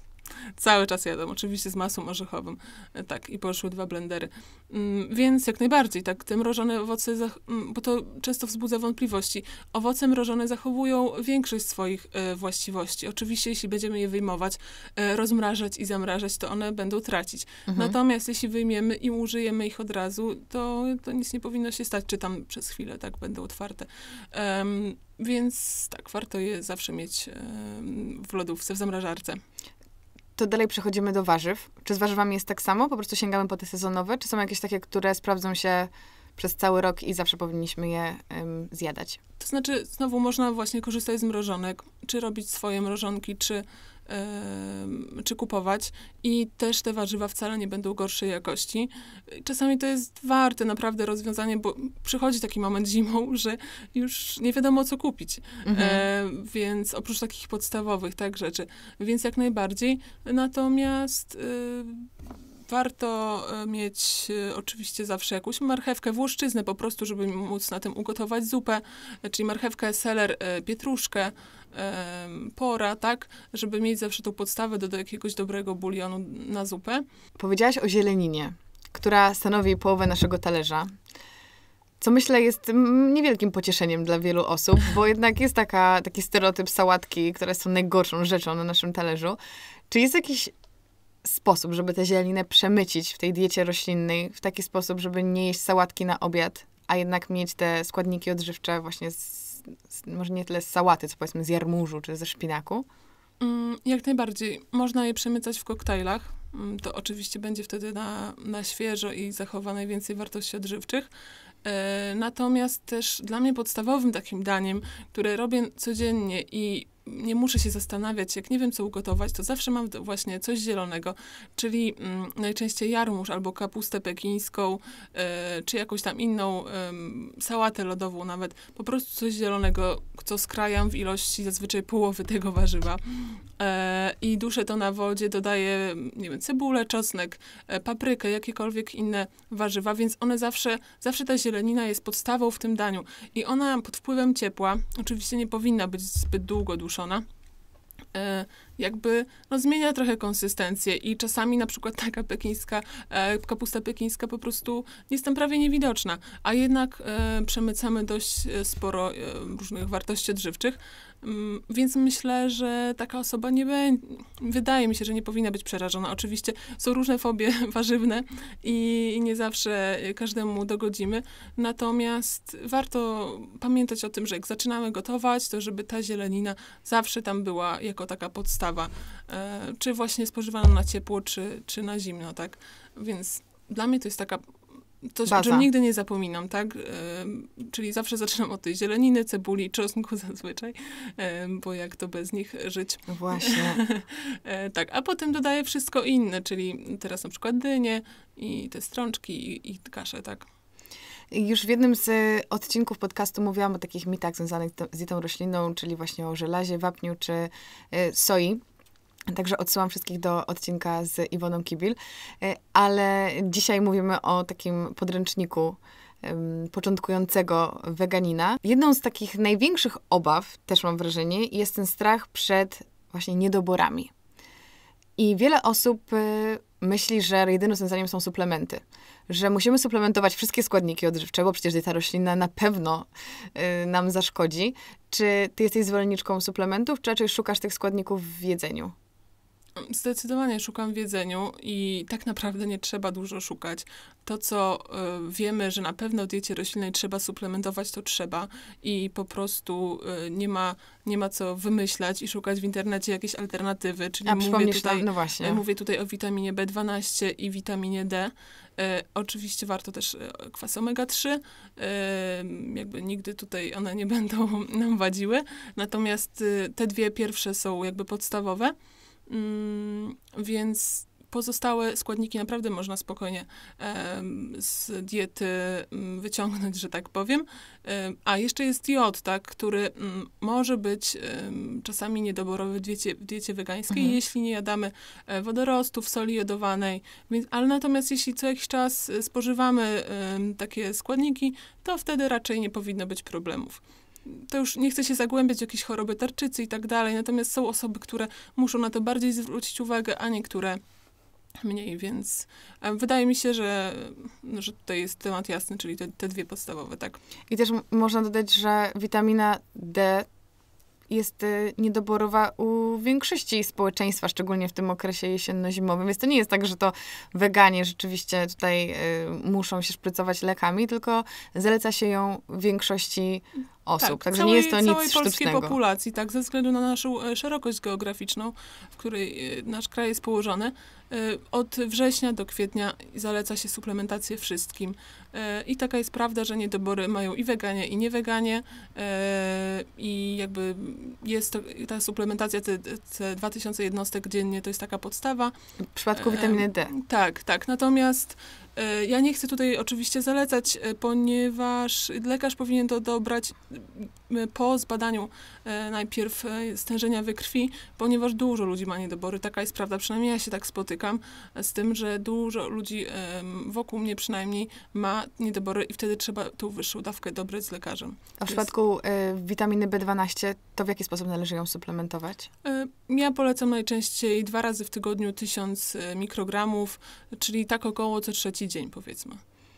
Cały czas jadą, oczywiście z masą orzechową. E, tak, i poszły dwa blendery. Mm, więc jak najbardziej, tak, te mrożone owoce, mm, bo to często wzbudza wątpliwości, owoce mrożone zachowują większość swoich e, właściwości. Oczywiście, jeśli będziemy je wyjmować, e, rozmrażać i zamrażać, to one będą tracić. Mhm. Natomiast jeśli wyjmiemy i użyjemy ich od razu, to, to nic nie powinno się stać, czy tam przez chwilę, tak, będą otwarte. Um, więc tak, warto je zawsze mieć w lodówce, w zamrażarce to dalej przechodzimy do warzyw. Czy z warzywami jest tak samo? Po prostu sięgamy po te sezonowe? Czy są jakieś takie, które sprawdzą się przez cały rok i zawsze powinniśmy je ym, zjadać? To znaczy, znowu można właśnie korzystać z mrożonek, czy robić swoje mrożonki, czy czy kupować. I też te warzywa wcale nie będą gorszej jakości. Czasami to jest warte naprawdę rozwiązanie, bo przychodzi taki moment zimą, że już nie wiadomo, co kupić. Mhm. E, więc oprócz takich podstawowych tak rzeczy. Więc jak najbardziej. Natomiast... E, Warto e, mieć e, oczywiście zawsze jakąś marchewkę, włoszczyznę po prostu, żeby móc na tym ugotować zupę, e, czyli marchewkę, seler, pietruszkę, pora, tak, żeby mieć zawsze tą podstawę do, do jakiegoś dobrego bulionu na zupę. Powiedziałaś o zieleninie, która stanowi połowę naszego talerza co myślę jest niewielkim pocieszeniem dla wielu osób, bo jednak jest taka, taki stereotyp sałatki, która jest tą najgorszą rzeczą na naszym talerzu. Czy jest jakiś sposób, żeby tę zieleninę przemycić w tej diecie roślinnej, w taki sposób, żeby nie jeść sałatki na obiad, a jednak mieć te składniki odżywcze właśnie z, z, może nie tyle z sałaty, co powiedzmy z jarmużu czy ze szpinaku? Mm, jak najbardziej. Można je przemycać w koktajlach. Mm, to oczywiście będzie wtedy na, na świeżo i zachowa najwięcej wartości odżywczych. E, natomiast też dla mnie podstawowym takim daniem, które robię codziennie i nie muszę się zastanawiać, jak nie wiem, co ugotować, to zawsze mam właśnie coś zielonego, czyli mm, najczęściej jarmuż albo kapustę pekińską, y, czy jakąś tam inną y, sałatę lodową nawet. Po prostu coś zielonego, co skrajam w ilości zazwyczaj połowy tego warzywa. E, I duszę to na wodzie, dodaję, nie wiem, cebulę, czosnek, e, paprykę, jakiekolwiek inne warzywa, więc one zawsze, zawsze ta zielenina jest podstawą w tym daniu. I ona pod wpływem ciepła, oczywiście nie powinna być zbyt długo duszona, E, jakby no, zmienia trochę konsystencję i czasami na przykład taka pekińska, e, kapusta pekińska po prostu jest tam prawie niewidoczna, a jednak e, przemycamy dość sporo różnych wartości odżywczych, Mm, więc myślę, że taka osoba nie będzie, wydaje mi się, że nie powinna być przerażona. Oczywiście są różne fobie warzywne i nie zawsze każdemu dogodzimy. Natomiast warto pamiętać o tym, że jak zaczynamy gotować, to żeby ta zielenina zawsze tam była jako taka podstawa. E, czy właśnie spożywana na ciepło, czy, czy na zimno, tak? Więc dla mnie to jest taka to, o czym nigdy nie zapominam, tak? czyli zawsze zaczynam od tej zieleniny, cebuli czosnku zazwyczaj, bo jak to bez nich żyć? No właśnie. E, tak, a potem dodaję wszystko inne, czyli teraz na przykład dynie i te strączki i, i kaszę, tak? Już w jednym z e, odcinków podcastu mówiłam o takich mitach związanych z dietą roślinną, czyli właśnie o żelazie, wapniu czy e, soi. Także odsyłam wszystkich do odcinka z Iwoną Kibil. E, ale dzisiaj mówimy o takim podręczniku początkującego weganina. Jedną z takich największych obaw, też mam wrażenie, jest ten strach przed właśnie niedoborami. I wiele osób e, myśli, że jedynym rozwiązaniem są suplementy. Że musimy suplementować wszystkie składniki odżywcze, bo przecież ta roślina na pewno e, nam zaszkodzi. Czy ty jesteś zwolenniczką suplementów, czy raczej szukasz tych składników w jedzeniu? Zdecydowanie szukam w jedzeniu i tak naprawdę nie trzeba dużo szukać. To, co y, wiemy, że na pewno diecie roślinnej trzeba suplementować, to trzeba i po prostu y, nie, ma, nie ma co wymyślać i szukać w internecie jakiejś alternatywy. Czyli A mówię tutaj, no właśnie. E, mówię tutaj o witaminie B12 i witaminie D. oczywiście warto też kwas omega-3, jakby nigdy tutaj one nie będą nam wadziły, natomiast te dwie pierwsze są jakby podstawowe. Mm, więc pozostałe składniki naprawdę można spokojnie z diety mm, wyciągnąć, że tak powiem. a jeszcze jest jod, tak, który mm, może być czasami niedoborowy w diecie, w diecie wegańskiej, mhm. jeśli nie jadamy e, wodorostów, soli jodowanej. Więc, ale natomiast jeśli co jakiś czas e, spożywamy takie składniki, to wtedy raczej nie powinno być problemów to już nie chcę się zagłębiać, jakieś choroby tarczycy i tak dalej, natomiast są osoby, które muszą na to bardziej zwrócić uwagę, a niektóre mniej, więc e, wydaje mi się, że, no, że tutaj jest temat jasny, czyli te, te dwie podstawowe, tak. I też można dodać, że witamina D jest y, niedoborowa u większości społeczeństwa, szczególnie w tym okresie jesienno-zimowym. Więc to nie jest tak, że to weganie rzeczywiście tutaj y, muszą się szprycować lekami, tylko zaleca się ją większości osób. Tak, Także całej, nie jest to nic całej polskiej sztucznego. populacji, tak, ze względu na naszą e, szerokość geograficzną, w której e, nasz kraj jest położony. E, od września do kwietnia zaleca się suplementację wszystkim. I taka jest prawda, że niedobory mają i weganie, i nieweganie. I jakby jest to, ta suplementacja, te, te 2000 jednostek dziennie, to jest taka podstawa. W przypadku witaminy D. Tak, tak. Natomiast E, ja nie chcę tutaj oczywiście zalecać, e, ponieważ lekarz powinien to dobrać po zbadaniu e, najpierw stężenia we krwi, ponieważ dużo ludzi ma niedobory. Taka jest prawda, przynajmniej ja się tak spotykam z tym, że dużo ludzi wokół mnie przynajmniej ma niedobory i wtedy trzeba tą wyższą dawkę dobrać z lekarzem. A w przypadku y, witaminy B12 to w jaki sposób należy ją suplementować? Ja polecam najczęściej dwa razy w tygodniu 1000 mikrogramów, czyli tak około co trzeci dzień powiedzmy.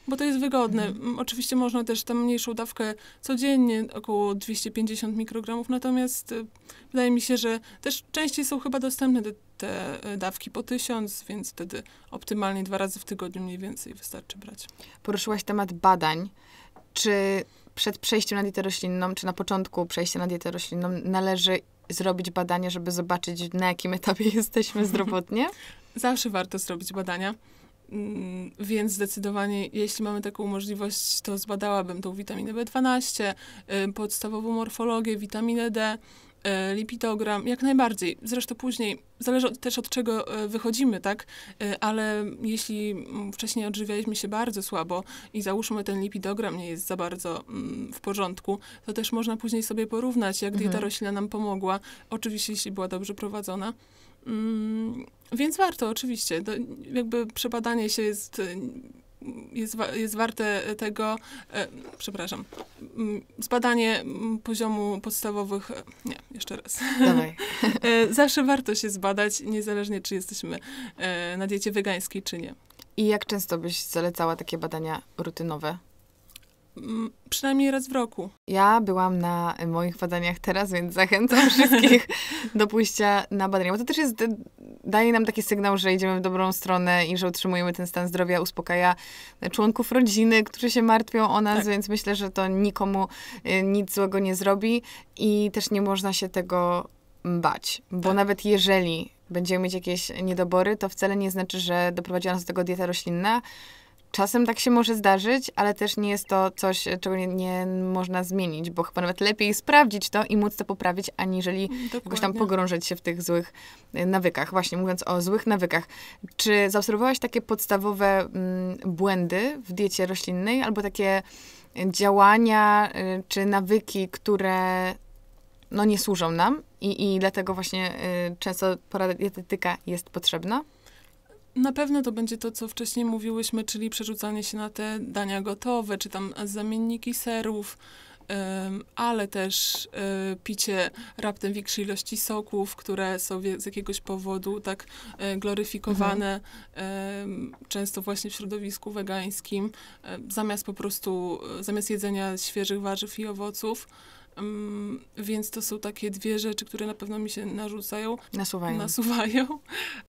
Bo to jest wygodne. Mhm. Oczywiście można też tam mniejszą dawkę codziennie, około 250 mikrogramów, natomiast y, wydaje mi się, że też częściej są chyba dostępne te, te y, dawki po tysiąc, więc wtedy optymalnie dwa razy w tygodniu mniej więcej wystarczy brać. Poruszyłaś temat badań. Czy przed przejściem na dietę roślinną, czy na początku przejścia na dietę roślinną należy zrobić badanie, żeby zobaczyć, na jakim etapie jesteśmy zdrowotnie? Zawsze warto zrobić badania. Mm, więc zdecydowanie, jeśli mamy taką możliwość, to zbadałabym tą witaminę B12, y, podstawową morfologię, witaminę D, y, lipidogram, jak najbardziej. Zresztą później, zależy też od czego y, wychodzimy, tak? Ale jeśli mm, wcześniej odżywialiśmy się bardzo słabo i załóżmy ten lipidogram nie jest za bardzo mm, w porządku, to też można później sobie porównać, jak dieta mhm. roślina nam pomogła. Oczywiście, jeśli była dobrze prowadzona. Więc warto, oczywiście. To jakby przebadanie się jest e, jest, jest warte e, tego, e, przepraszam, zbadanie poziomu podstawowych, e, nie, jeszcze raz. Dawaj. zawsze warto się zbadać, niezależnie czy jesteśmy na diecie wegańskiej, czy nie. I jak często byś zalecała takie badania rutynowe? Mm, przynajmniej raz w roku. Ja byłam na moich badaniach teraz, więc zachęcam wszystkich do pójścia na badania, bo to też jest, daje nam taki sygnał, że idziemy w dobrą stronę i że utrzymujemy ten stan zdrowia, uspokaja członków rodziny, którzy się martwią o nas, tak. więc myślę, że to nikomu y, nic złego nie zrobi i też nie można się tego bać, bo tak. nawet jeżeli będziemy mieć jakieś niedobory, to wcale nie znaczy, że doprowadziła nas do tego dieta roślinna, Czasem tak się może zdarzyć, ale też nie jest to coś, czego nie, nie można zmienić, bo chyba nawet lepiej sprawdzić to i móc to poprawić, aniżeli Dokładnie. jakoś tam pogrążyć się w tych złych y, nawykach. Właśnie mówiąc o złych nawykach, czy zaobserwowałaś takie podstawowe m, mm, błędy w diecie roślinnej albo takie działania y, czy nawyki, które no, nie służą nam i, i dlatego właśnie y, często porada dietetyka jest potrzebna? Na pewno to będzie to, co wcześniej mówiłyśmy, czyli przerzucanie się na te dania gotowe, czy tam zamienniki serów, ale też e, picie raptem większej ilości soków, które są z jakiegoś powodu tak e, gloryfikowane, mhm. często właśnie w środowisku wegańskim, e, zamiast po prostu, zamiast jedzenia świeżych warzyw i owoców. Więc to są takie dwie rzeczy, które na pewno mi się narzucają. Nasuwają. Nasuwają.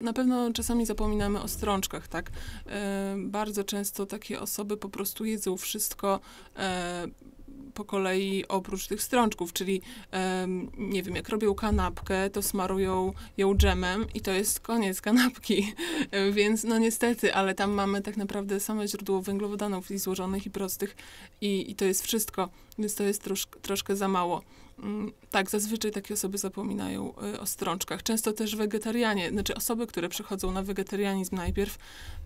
Na pewno czasami zapominamy o strączkach, tak? E, bardzo często takie osoby po prostu jedzą wszystko e, po kolei oprócz tych strączków, czyli nie wiem, jak robią kanapkę, to smarują ją dżemem i to jest koniec kanapki. Więc no niestety, ale tam mamy tak naprawdę same źródło węglowodanów i złożonych i prostych i, i to jest wszystko, więc to jest trosz, troszkę za mało. Mm, tak, zazwyczaj takie osoby zapominają y, o strączkach. Często też wegetarianie, znaczy osoby, które przychodzą na wegetarianizm najpierw,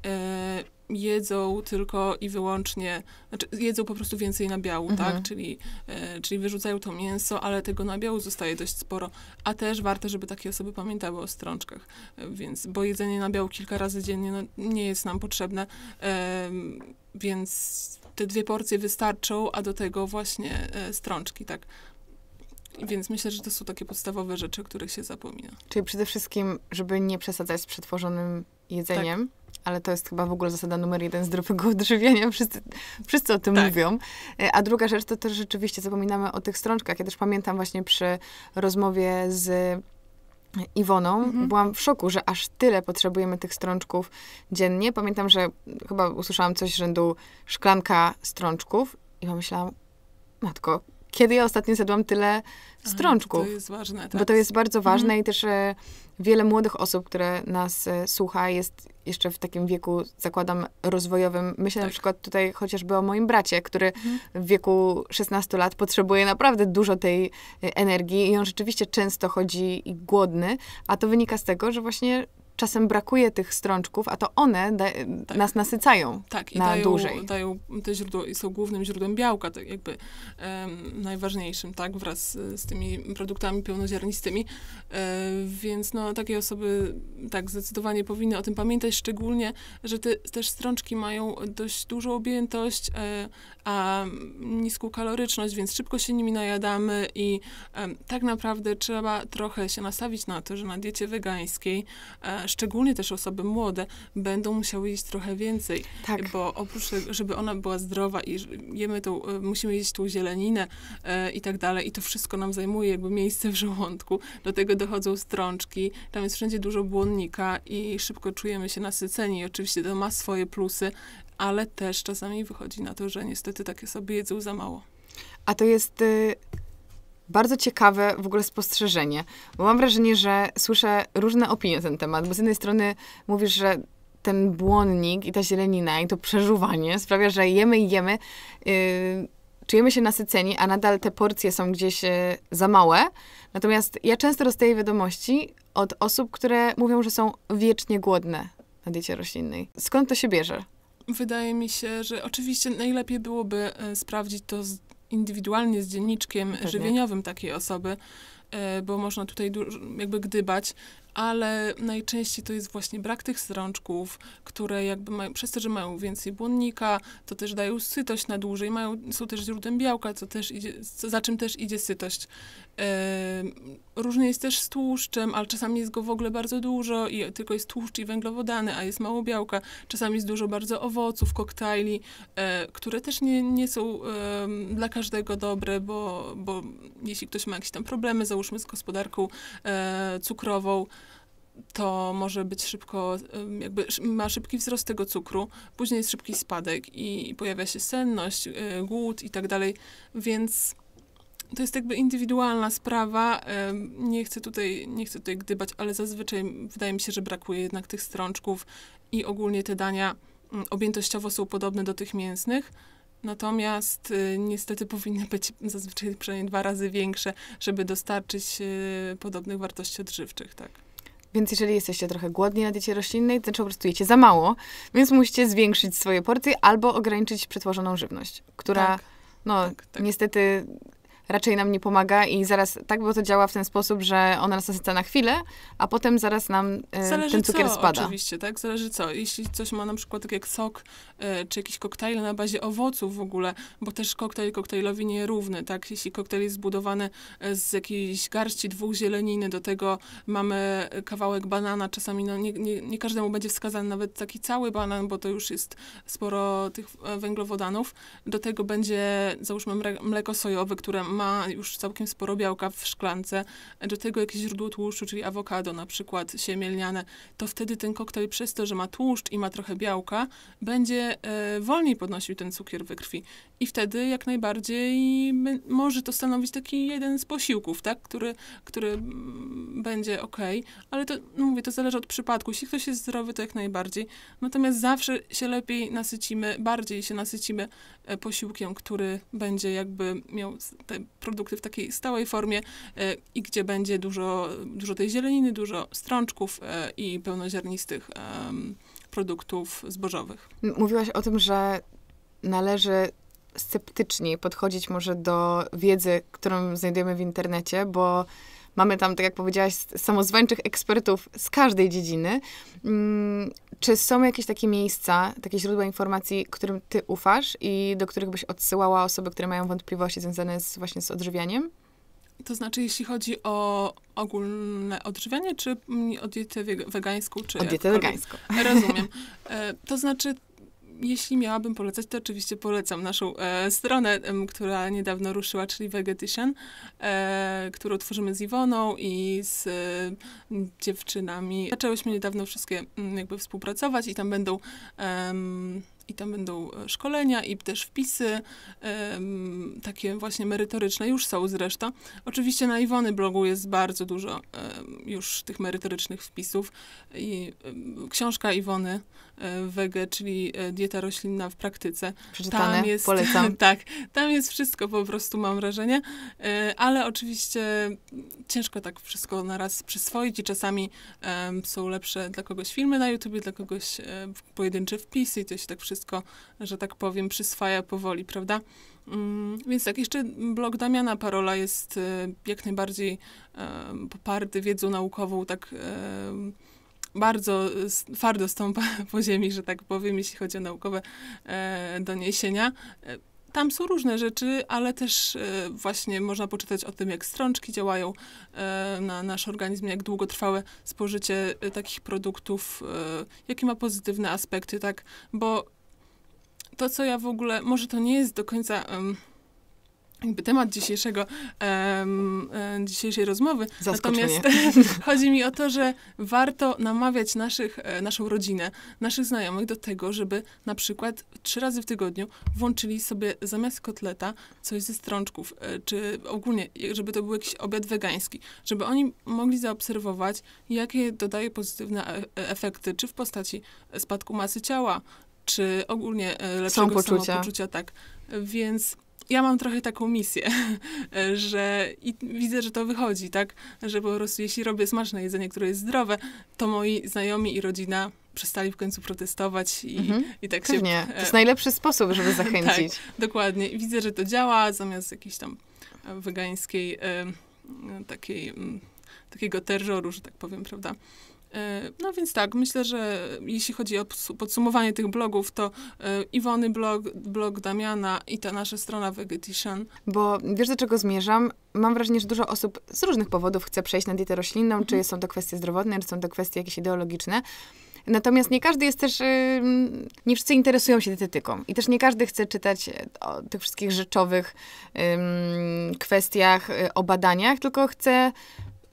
e, jedzą tylko i wyłącznie, znaczy jedzą po prostu więcej nabiału, tak? mhm. tak? Czyli, e, czyli wyrzucają to mięso, ale tego nabiału zostaje dość sporo. A też warto, żeby takie osoby pamiętały o strączkach, e, więc, bo jedzenie nabiału kilka razy dziennie no, nie jest nam potrzebne, e, więc te dwie porcje wystarczą, a do tego właśnie e, strączki, tak? Więc myślę, że to są takie podstawowe rzeczy, których się zapomina. Czyli przede wszystkim, żeby nie przesadzać z przetworzonym jedzeniem, tak. ale to jest chyba w ogóle zasada numer jeden zdrowego odżywiania, wszyscy, wszyscy o tym tak. mówią. E, a druga rzecz to też rzeczywiście zapominamy o tych strączkach. Ja też pamiętam właśnie przy rozmowie z Iwoną, mhm. byłam w szoku, że aż tyle potrzebujemy tych strączków dziennie. Pamiętam, że chyba usłyszałam coś rzędu szklanka strączków i pomyślałam, matko, kiedy ja ostatnio zjadłam tyle strączków. To jest ważne, tak? Bo to tak. jest bardzo mhm. ważne mhm. i też e, wiele młodych osób, które nas e, słucha, jest jeszcze w takim wieku, zakładam, rozwojowym. Myślę tak. na przykład tutaj chociażby o moim bracie, który mhm. w wieku 16 lat potrzebuje naprawdę dużo tej e, energii i on rzeczywiście często chodzi i głodny, a to wynika z tego, że właśnie czasem brakuje tych strączków, a to one tak. nas nasycają tak, i na dają, dłużej. dają te źródło i są głównym źródłem białka, tak jakby um, najważniejszym, tak, wraz z, tymi produktami pełnoziarnistymi. E, więc no, takie osoby tak zdecydowanie powinny o tym pamiętać, szczególnie, że te, też strączki mają dość dużą objętość, e, a niską kaloryczność, więc szybko się nimi najadamy i e, tak naprawdę trzeba trochę się nastawić na to, że na diecie wegańskiej e, szczególnie też osoby młode, będą musiały jeść trochę więcej. Tak. Bo oprócz tego, żeby ona była zdrowa i jemy tą, e, musimy jeść tą zieleninę e, i tak dalej, i to wszystko nam zajmuje jakby miejsce w żołądku. Do tego dochodzą strączki, tam jest wszędzie dużo błonnika i szybko czujemy się nasyceni. Oczywiście to ma swoje plusy, ale też czasami wychodzi na to, że niestety takie sobie jedzą za mało. A to jest y bardzo ciekawe w ogóle spostrzeżenie, bo mam wrażenie, że słyszę różne opinie na ten temat, bo z jednej strony mówisz, że ten błonnik i ta zielenina i to przeżuwanie sprawia, że jemy i jemy, yy, czujemy się nasyceni, a nadal te porcje są gdzieś yy, za małe. Natomiast ja często dostaję wiadomości od osób, które mówią, że są wiecznie głodne na diecie roślinnej. Skąd to się bierze? Wydaje mi się, że oczywiście najlepiej byłoby e, sprawdzić to z indywidualnie z dzienniczkiem Pewnie. żywieniowym takiej osoby, e, bo można tutaj jakby gdybać, ale najczęściej to jest właśnie brak tych strączków, które jakby mają, przez to, że mają więcej błonnika, to też dają sytość na dłużej, mają, są też źródłem białka, co też idzie, za czym też idzie sytość. Różnie jest też z tłuszczem, ale czasami jest go w ogóle bardzo dużo i tylko jest tłuszcz i węglowodany, a jest mało białka. Czasami jest dużo bardzo owoców, koktajli, e, które też nie, nie są dla każdego dobre, bo, bo jeśli ktoś ma jakieś tam problemy, załóżmy z gospodarką e, cukrową, to może być szybko, jakby ma szybki wzrost tego cukru, później jest szybki spadek i pojawia się senność, e, głód i tak dalej, więc to jest jakby indywidualna sprawa. Nie chcę tutaj, nie chcę tutaj gdybać, ale zazwyczaj wydaje mi się, że brakuje jednak tych strączków i ogólnie te dania mm, objętościowo są podobne do tych mięsnych. Natomiast y, niestety powinny być zazwyczaj przynajmniej dwa razy większe, żeby dostarczyć y, podobnych wartości odżywczych, tak. Więc jeżeli jesteście trochę głodni na diecie roślinnej, to znaczy po prostu jecie za mało, więc musicie zwiększyć swoje porcje albo ograniczyć przetworzoną żywność, która tak, no tak, tak. niestety raczej nam nie pomaga i zaraz tak, bo to działa w ten sposób, że ona nas nasyca na chwilę, a potem zaraz nam e, ten cukier co, spada. Oczywiście, tak? Zależy co. Jeśli coś ma na przykład tak jak sok, e, czy jakiś koktajl na bazie owoców w ogóle, bo też koktajl koktajlowi nierówny, tak? Jeśli koktajl jest zbudowany e, z jakiejś garści dwóch zieleniny, do tego mamy kawałek banana, czasami no, nie, nie, nie każdemu będzie wskazany nawet taki cały banan, bo to już jest sporo tych węglowodanów. Do tego będzie, załóżmy, mleko sojowe, które ma już całkiem sporo białka w szklance, do tego jakieś źródło tłuszczu, czyli awokado na przykład siemielniane, to wtedy ten koktajl przez to, że ma tłuszcz i ma trochę białka, będzie e, wolniej podnosił ten cukier we krwi. I wtedy jak najbardziej może to stanowić taki jeden z posiłków, tak? który, który mm, będzie ok, ale to no mówię, to zależy od przypadku. Jeśli ktoś jest zdrowy, to jak najbardziej. Natomiast zawsze się lepiej nasycimy, bardziej się nasycimy e, posiłkiem, który będzie jakby miał te produkty w takiej stałej formie e, i gdzie będzie dużo, dużo tej zieleniny, dużo strączków e, i pełnoziarnistych produktów zbożowych. Mówiłaś o tym, że należy sceptyczniej podchodzić może do wiedzy, którą znajdujemy w internecie, bo mamy tam, tak jak powiedziałaś, samozwańczych ekspertów z każdej dziedziny. Mm, czy są jakieś takie miejsca, takie źródła informacji, którym ty ufasz i do których byś odsyłała osoby, które mają wątpliwości związane z, właśnie z odżywianiem? To znaczy, jeśli chodzi o ogólne odżywianie, czy mm, o dietę wegańską, czy. O dietę wegańską. Rozumiem. E, to znaczy, jeśli miałabym polecać, to oczywiście polecam naszą e, stronę, która niedawno ruszyła, czyli Vegetation, e, którą tworzymy z Iwoną i z e, dziewczynami. Zaczęłyśmy niedawno wszystkie m, mm, jakby współpracować i tam będą i tam będą e, szkolenia i też wpisy takie właśnie merytoryczne, już są zresztą. Oczywiście na Iwony blogu jest bardzo dużo już tych merytorycznych wpisów i książka Iwony E, wege, czyli e, dieta roślinna w praktyce. Przeczytane, tam jest, polecam. Tak, tam jest wszystko po prostu, mam wrażenie, e, ale oczywiście ciężko tak wszystko na raz przyswoić i czasami są lepsze dla kogoś filmy na YouTube, dla kogoś pojedyncze wpisy i to się tak wszystko, że tak powiem, przyswaja powoli, prawda? Mm, więc tak, jeszcze blog Damiana Parola jest jak najbardziej poparty wiedzą naukową, tak bardzo y, twardo stąpa po ziemi, że tak powiem, jeśli chodzi o naukowe e, doniesienia. E, tam są różne rzeczy, ale też e, właśnie można poczytać o tym, jak strączki działają na nasz organizm, jak długotrwałe spożycie takich produktów, jakie ma pozytywne aspekty, tak, bo to, co ja w ogóle, może to nie jest do końca jakby temat dzisiejszego, um, dzisiejszej rozmowy. Natomiast chodzi mi o to, że warto namawiać naszych, e, naszą rodzinę, naszych znajomych do tego, żeby na przykład trzy razy w tygodniu włączyli sobie zamiast kotleta coś ze strączków, e, czy ogólnie, żeby to był jakiś obiad wegański, żeby oni mogli zaobserwować, jakie dodaje pozytywne e, efekty, czy w postaci spadku masy ciała, czy ogólnie lepszego poczucia. samopoczucia, tak. Więc ja mam trochę taką misję, że i widzę, że to wychodzi, tak? Że po prostu jeśli robię smaczne jedzenie, które jest zdrowe, to moi znajomi i rodzina przestali w końcu protestować i, mhm. i tak Pewnie. się... To jest najlepszy sposób, żeby zachęcić. tak, dokładnie. Widzę, że to działa, zamiast jakiejś tam e, wegańskiej takiej, mm, takiego terroru, że tak powiem, prawda? E, no więc tak, myślę, że jeśli chodzi o podsumowanie tych blogów, to e, Iwony blog, blog Damiana i ta nasza strona Vegetation. Bo wiesz, do czego zmierzam? Mam wrażenie, że dużo osób z różnych powodów chce przejść na dietę roślinną, mhm. czy są to kwestie zdrowotne, czy są to kwestie jakieś ideologiczne. Natomiast nie każdy jest też, y, nie wszyscy interesują się dietetyką i też nie każdy chce czytać o tych wszystkich rzeczowych kwestiach, y, o badaniach, tylko chce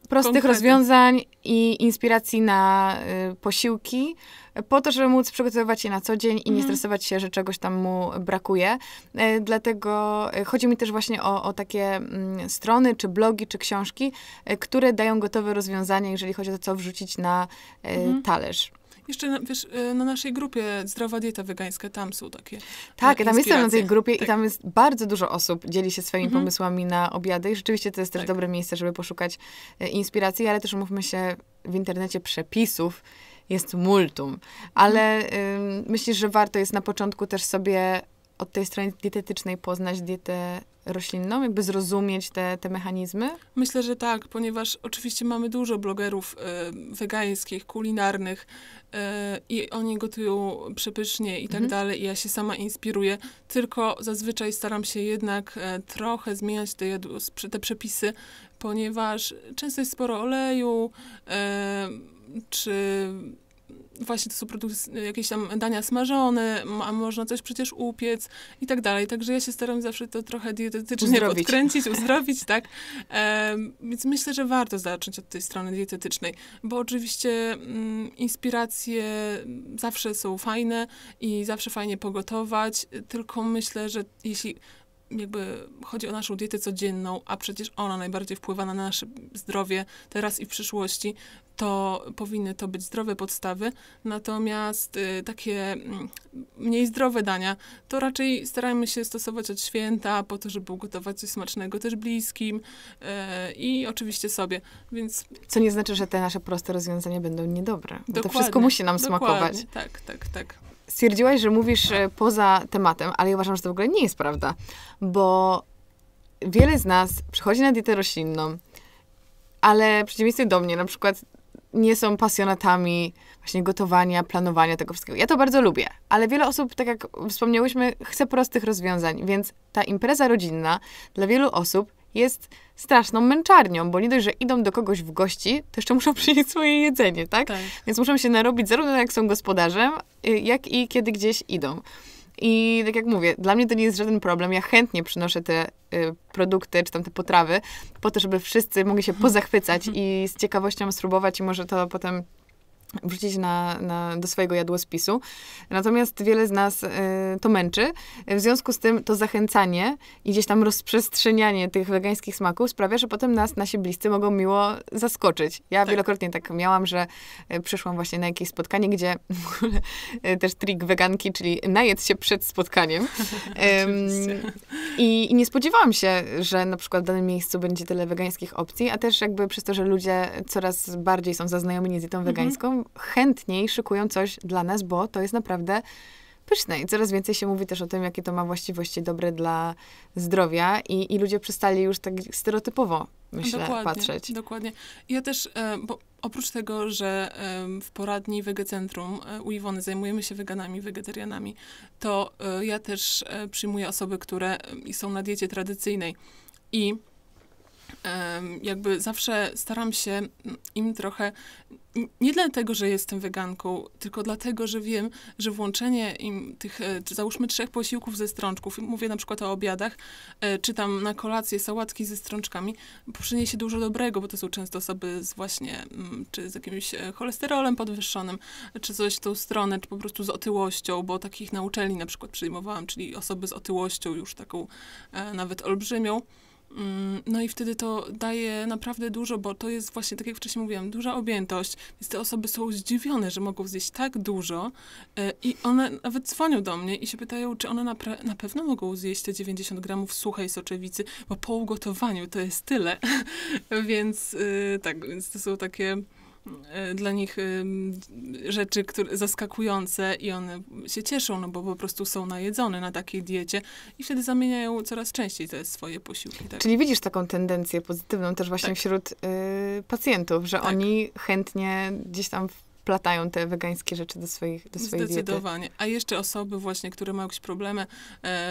prostych Konkretnie. rozwiązań i inspiracji na y, posiłki, po to, żeby móc przygotowywać je na co dzień i nie mhm. stresować się, że czegoś tam mu brakuje. Y, dlatego y, chodzi mi też właśnie o, o takie mm, strony, czy blogi, czy książki, y, które dają gotowe rozwiązania, jeżeli chodzi o to, co wrzucić na y, mhm. talerz. Jeszcze na, wiesz, e, na naszej grupie Zdrowa Dieta Wegańska, tam są takie Tak, ja tam jestem na tej grupie tak. i tam jest bardzo dużo osób dzieli się swoimi mhm. pomysłami na obiady i rzeczywiście to jest też tak. dobre miejsce, żeby poszukać e, inspiracji, ale też umówmy się, w internecie przepisów jest multum, ale y, myślisz, że warto jest na początku też sobie od tej strony dietetycznej poznać dietę roślinną, jakby zrozumieć te, te mechanizmy? Myślę, że tak, ponieważ oczywiście mamy dużo blogerów y, wegańskich, kulinarnych y, i oni gotują przepysznie i tak mhm. dalej. I ja się sama inspiruję, tylko zazwyczaj staram się jednak y, trochę zmieniać te, te przepisy, ponieważ często jest sporo oleju, czy właśnie to są produkty, jakieś tam dania smażone, a można coś przecież upiec i tak dalej. Także ja się staram zawsze to trochę dietetycznie uzdrowić. podkręcić, uzdrowić, tak. E, więc myślę, że warto zacząć od tej strony dietetycznej, bo oczywiście mm, inspiracje zawsze są fajne i zawsze fajnie pogotować, tylko myślę, że jeśli jakby chodzi o naszą dietę codzienną, a przecież ona najbardziej wpływa na nasze zdrowie teraz i w przyszłości, to powinny to być zdrowe podstawy, natomiast y, takie mm, mniej zdrowe dania to raczej starajmy się stosować od święta po to, żeby ugotować coś smacznego też bliskim y, i oczywiście sobie, więc... Co nie znaczy, że te nasze proste rozwiązania będą niedobre. To wszystko musi nam smakować. Tak, tak, tak. Stwierdziłaś, że mówisz e, poza tematem, ale ja uważam, że to w ogóle nie jest prawda, bo wiele z nas przychodzi na dietę roślinną, ale w przeciwieństwie do mnie, na przykład nie są pasjonatami właśnie gotowania, planowania tego wszystkiego. Ja to bardzo lubię, ale wiele osób, tak jak wspomniałyśmy, chce prostych rozwiązań, więc ta impreza rodzinna dla wielu osób jest straszną męczarnią, bo nie dość, że idą do kogoś w gości, to jeszcze muszą przynieść swoje jedzenie, tak? tak. Więc muszą się narobić zarówno jak są gospodarzem, y, jak i kiedy gdzieś idą. I tak jak mówię, dla mnie to nie jest żaden problem. Ja chętnie przynoszę te y, produkty czy tam te potrawy po to, żeby wszyscy mogli się pozachwycać mhm. i z ciekawością spróbować i może to potem wrzucić na, na, do swojego jadłospisu. Natomiast wiele z nas y, to męczy. W związku z tym to zachęcanie i gdzieś tam rozprzestrzenianie tych wegańskich smaków sprawia, że potem nas nasi bliscy mogą miło zaskoczyć. Ja tak. wielokrotnie tak miałam, że y, przyszłam właśnie na jakieś spotkanie, gdzie y, też trik weganki, czyli najedz się przed spotkaniem. Ym, i, I nie spodziewałam się, że na przykład w danym miejscu będzie tyle wegańskich opcji, a też jakby przez to, że ludzie coraz bardziej są zaznajomieni z dietą mhm. wegańską, chętniej szykują coś dla nas, bo to jest naprawdę pyszne. I coraz więcej się mówi też o tym, jakie to ma właściwości dobre dla zdrowia i, i ludzie przestali już tak stereotypowo, myślę, dokładnie, patrzeć. Dokładnie. Ja też, e, bo oprócz tego, że w poradni Wegecentrum e, u Iwony zajmujemy się weganami, wegetarianami, to e, ja też przyjmuję osoby, które są na diecie tradycyjnej i jakby zawsze staram się im trochę, nie dlatego, że jestem weganką, tylko dlatego, że wiem, że włączenie im tych, e, załóżmy, trzech posiłków ze strączków, mówię na przykład o obiadach, e, czy tam na kolację sałatki ze strączkami, przyniesie dużo dobrego, bo to są często osoby z właśnie, mm, czy z jakimś e, cholesterolem podwyższonym, czy coś w tą stronę, czy po prostu z otyłością, bo takich na uczelni na przykład przyjmowałam, czyli osoby z otyłością już taką nawet olbrzymią. Mm, no i wtedy to daje naprawdę dużo, bo to jest właśnie, tak jak wcześniej mówiłam, duża objętość, więc te osoby są zdziwione, że mogą zjeść tak dużo e, i one nawet dzwonią do mnie i się pytają, czy one na, na pewno mogą zjeść te 90 gramów suchej soczewicy, bo po ugotowaniu to jest tyle. więc y, tak, więc to są takie E, dla nich e, rzeczy które, zaskakujące i one się cieszą, no bo po prostu są najedzone na takiej diecie i wtedy zamieniają coraz częściej te swoje posiłki. Tak? Czyli widzisz taką tendencję pozytywną też właśnie tak. wśród y, pacjentów, że tak. oni chętnie gdzieś tam w wplatają te wegańskie rzeczy do swoich do swojej Zdecydowanie. Diety. A jeszcze osoby właśnie, które mają jakieś problemy, e,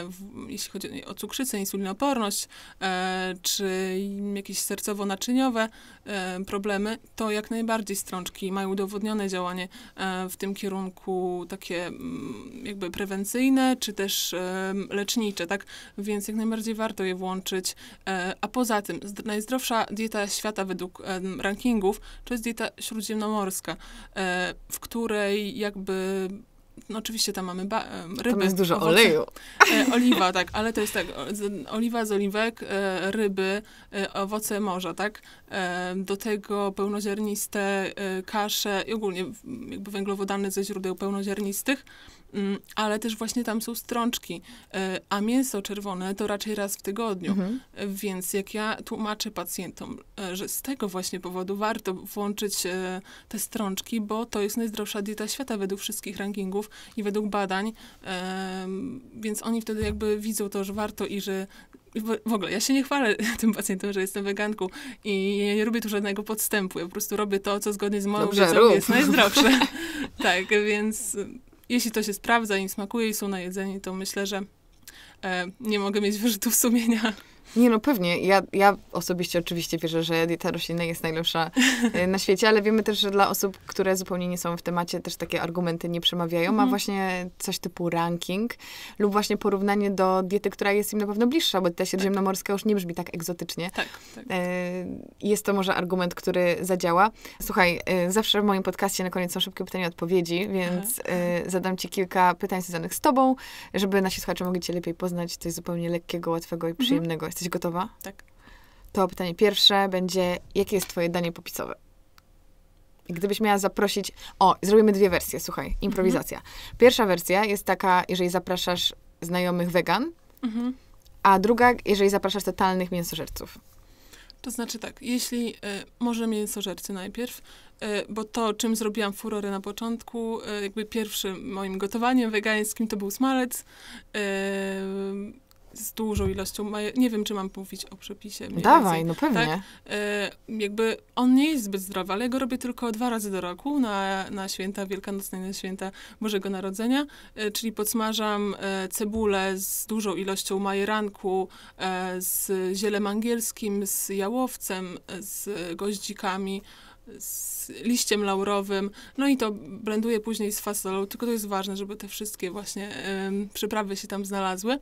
w, jeśli chodzi o cukrzycę, insulinoporność, e, czy jakieś sercowo-naczyniowe e, problemy, to jak najbardziej strączki mają udowodnione działanie e, w tym kierunku takie m, mm, jakby prewencyjne, czy też e, lecznicze, tak? Więc jak najbardziej warto je włączyć. E, a poza tym, najzdrowsza dieta świata według rankingów to jest dieta śródziemnomorska. E, E, w której jakby no oczywiście tam mamy e, ryby. Tam jest dużo owoce. oleju. E, oliwa, tak, ale to jest tak, oliwa z oliwek, e, ryby, e, owoce morza, tak? E, do tego pełnoziarniste kasze i ogólnie jakby węglowodany ze źródeł pełnoziarnistych. Mm, ale też właśnie tam są strączki, e, a mięso czerwone to raczej raz w tygodniu. Mhm. E, więc jak ja tłumaczę pacjentom, e, że z tego właśnie powodu warto włączyć te strączki, bo to jest najzdrowsza dieta świata według wszystkich rankingów i według badań, więc oni wtedy jakby widzą to, że warto i że w ogóle ja się nie chwalę tym pacjentom, że jestem weganką i ja nie robię tu żadnego podstępu. Ja po prostu robię to, co zgodnie z moją wiedzą jest najzdrowsze. tak, więc jeśli to się sprawdza i smakuje i są na jedzenie, to myślę, że e, nie mogę mieć wyrzutów sumienia. Nie no, pewnie. Ja, ja osobiście oczywiście wierzę, że dieta roślinna jest najlepsza e, na świecie, ale wiemy też, że dla osób, które zupełnie nie są w temacie, też takie argumenty nie przemawiają, mhm. a właśnie coś typu ranking lub właśnie porównanie do diety, która jest im na pewno bliższa, bo ta tak. śródziemnomorska tak. już nie brzmi tak egzotycznie. Tak, tak, e, Jest to może argument, który zadziała. Słuchaj, e, zawsze w moim podcaście na koniec są szybkie pytania i odpowiedzi, więc zadam ci kilka pytań związanych z tobą, żeby nasi słuchacze mogli cię lepiej poznać. Coś zupełnie lekkiego, łatwego i mhm. przyjemnego. Mhm. Jesteś gotowa? Tak. To pytanie pierwsze będzie, jakie jest twoje danie popisowe? Gdybyś miała zaprosić... O, zrobimy dwie wersje, słuchaj, mhm. improwizacja. Mhm. Pierwsza wersja jest taka, jeżeli zapraszasz znajomych wegan, mhm. a druga, jeżeli zapraszasz totalnych mięsożerców. To znaczy tak, jeśli y, może mięsożercy najpierw, y, bo to, czym zrobiłam furorę na początku, y, jakby pierwszym moim gotowaniem wegańskim to był smalec. Y, z dużą ilością maje... Nie wiem, czy mam mówić o przepisie. Dawaj, więcej. no pewnie. Tak? E, jakby on nie jest zbyt zdrowy, ale ja go robię tylko dwa razy do roku na, na święta wielkanocne i na święta Bożego Narodzenia, e, czyli podsmażam e, cebulę z dużą ilością majeranku, e, z zielem angielskim, z jałowcem, e, z goździkami, z liściem laurowym, no i to blenduję później z fasolą, tylko to jest ważne, żeby te wszystkie właśnie przyprawy się tam znalazły.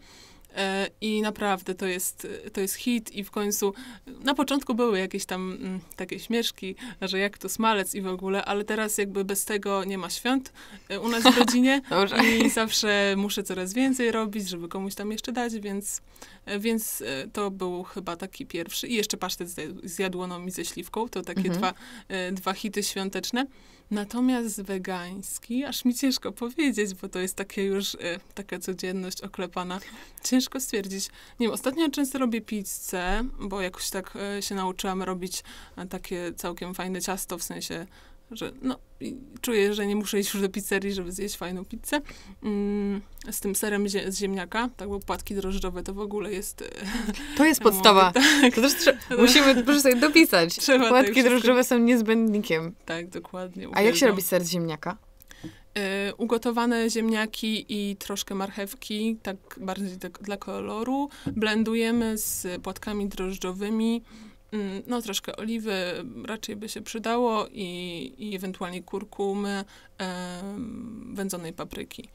E, I naprawdę to jest, to jest hit i w końcu na początku były jakieś tam mm, takie śmieszki, że jak to smalec i w ogóle, ale teraz jakby bez tego nie ma świąt e, u nas w rodzinie i zawsze muszę coraz więcej robić, żeby komuś tam jeszcze dać, więc, e, więc to był chyba taki pierwszy. I jeszcze pasztet z, z jadłoną no i ze śliwką, to takie mhm. dwa, dwa hity świąteczne. Natomiast wegański, aż mi ciężko powiedzieć, bo to jest takie już, y, taka codzienność oklepana. Ciężko stwierdzić. Nie wiem, ostatnio często robię pizzę, bo jakoś tak y, się nauczyłam robić y, takie całkiem fajne ciasto, w sensie że no, czuję, że nie muszę iść już do pizzerii, żeby zjeść fajną pizzę. Mm, z tym serem zie z ziemniaka, tak, bo płatki drożdżowe to w ogóle jest... E, to jest podstawa. Tak. To też musimy proszę sobie dopisać. Trzeba płatki drożdżowe są niezbędnikiem. Tak, dokładnie. Uwielbiam. A jak się robi ser z ziemniaka? Yy, ugotowane ziemniaki i troszkę marchewki, tak bardziej tak dla koloru, blendujemy z płatkami drożdżowymi Mm, no, troszkę oliwy raczej by się przydało i, i ewentualnie kurkumy, wędzonej papryki.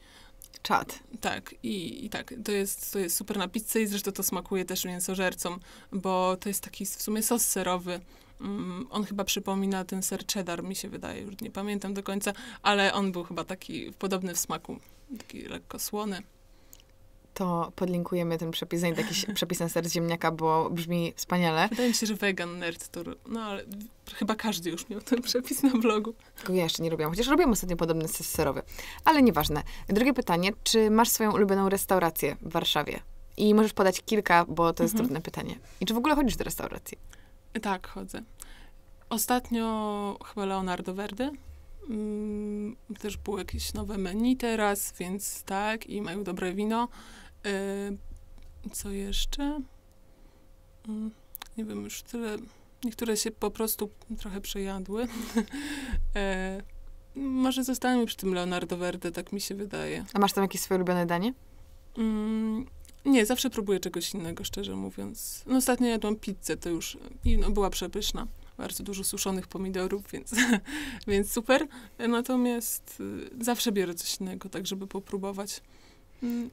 Czad. Tak, i, i tak, to jest, to jest super na pizzę i zresztą to smakuje też mięsożercom, bo to jest taki w sumie sos serowy. Mm, on chyba przypomina ten ser cheddar, mi się wydaje, już nie pamiętam do końca, ale on był chyba taki podobny w smaku, taki lekko słony to podlinkujemy ten przepis, znajdę jakiś przepis na ser z ziemniaka, bo brzmi wspaniale. Wydaje mi się, że vegan nerd to, no ale chyba każdy już miał ten przepis na blogu. Tylko ja jeszcze nie robiłam, chociaż robiłam ostatnio podobny ses serowy, ale nieważne. Drugie pytanie, czy masz swoją ulubioną restaurację w Warszawie? I możesz podać kilka, bo to jest mhm. trudne pytanie. I czy w ogóle chodzisz do restauracji? Tak, chodzę. Ostatnio chyba Leonardo Verde. Mm, też było jakieś nowe menu teraz, więc tak, i mają dobre wino. Y, co jeszcze? Mm, nie wiem, już tyle. Niektóre się po prostu trochę przejadły. e, może zostaniemy przy tym Leonardo Verde, tak mi się wydaje. A masz tam jakieś swoje ulubione danie? Mm, nie, zawsze próbuję czegoś innego, szczerze mówiąc. No, ostatnio jadłam pizzę, to już i no, była przepyszna. Bardzo dużo suszonych pomidorów, więc, więc super. Natomiast y, zawsze biorę coś innego, tak żeby popróbować.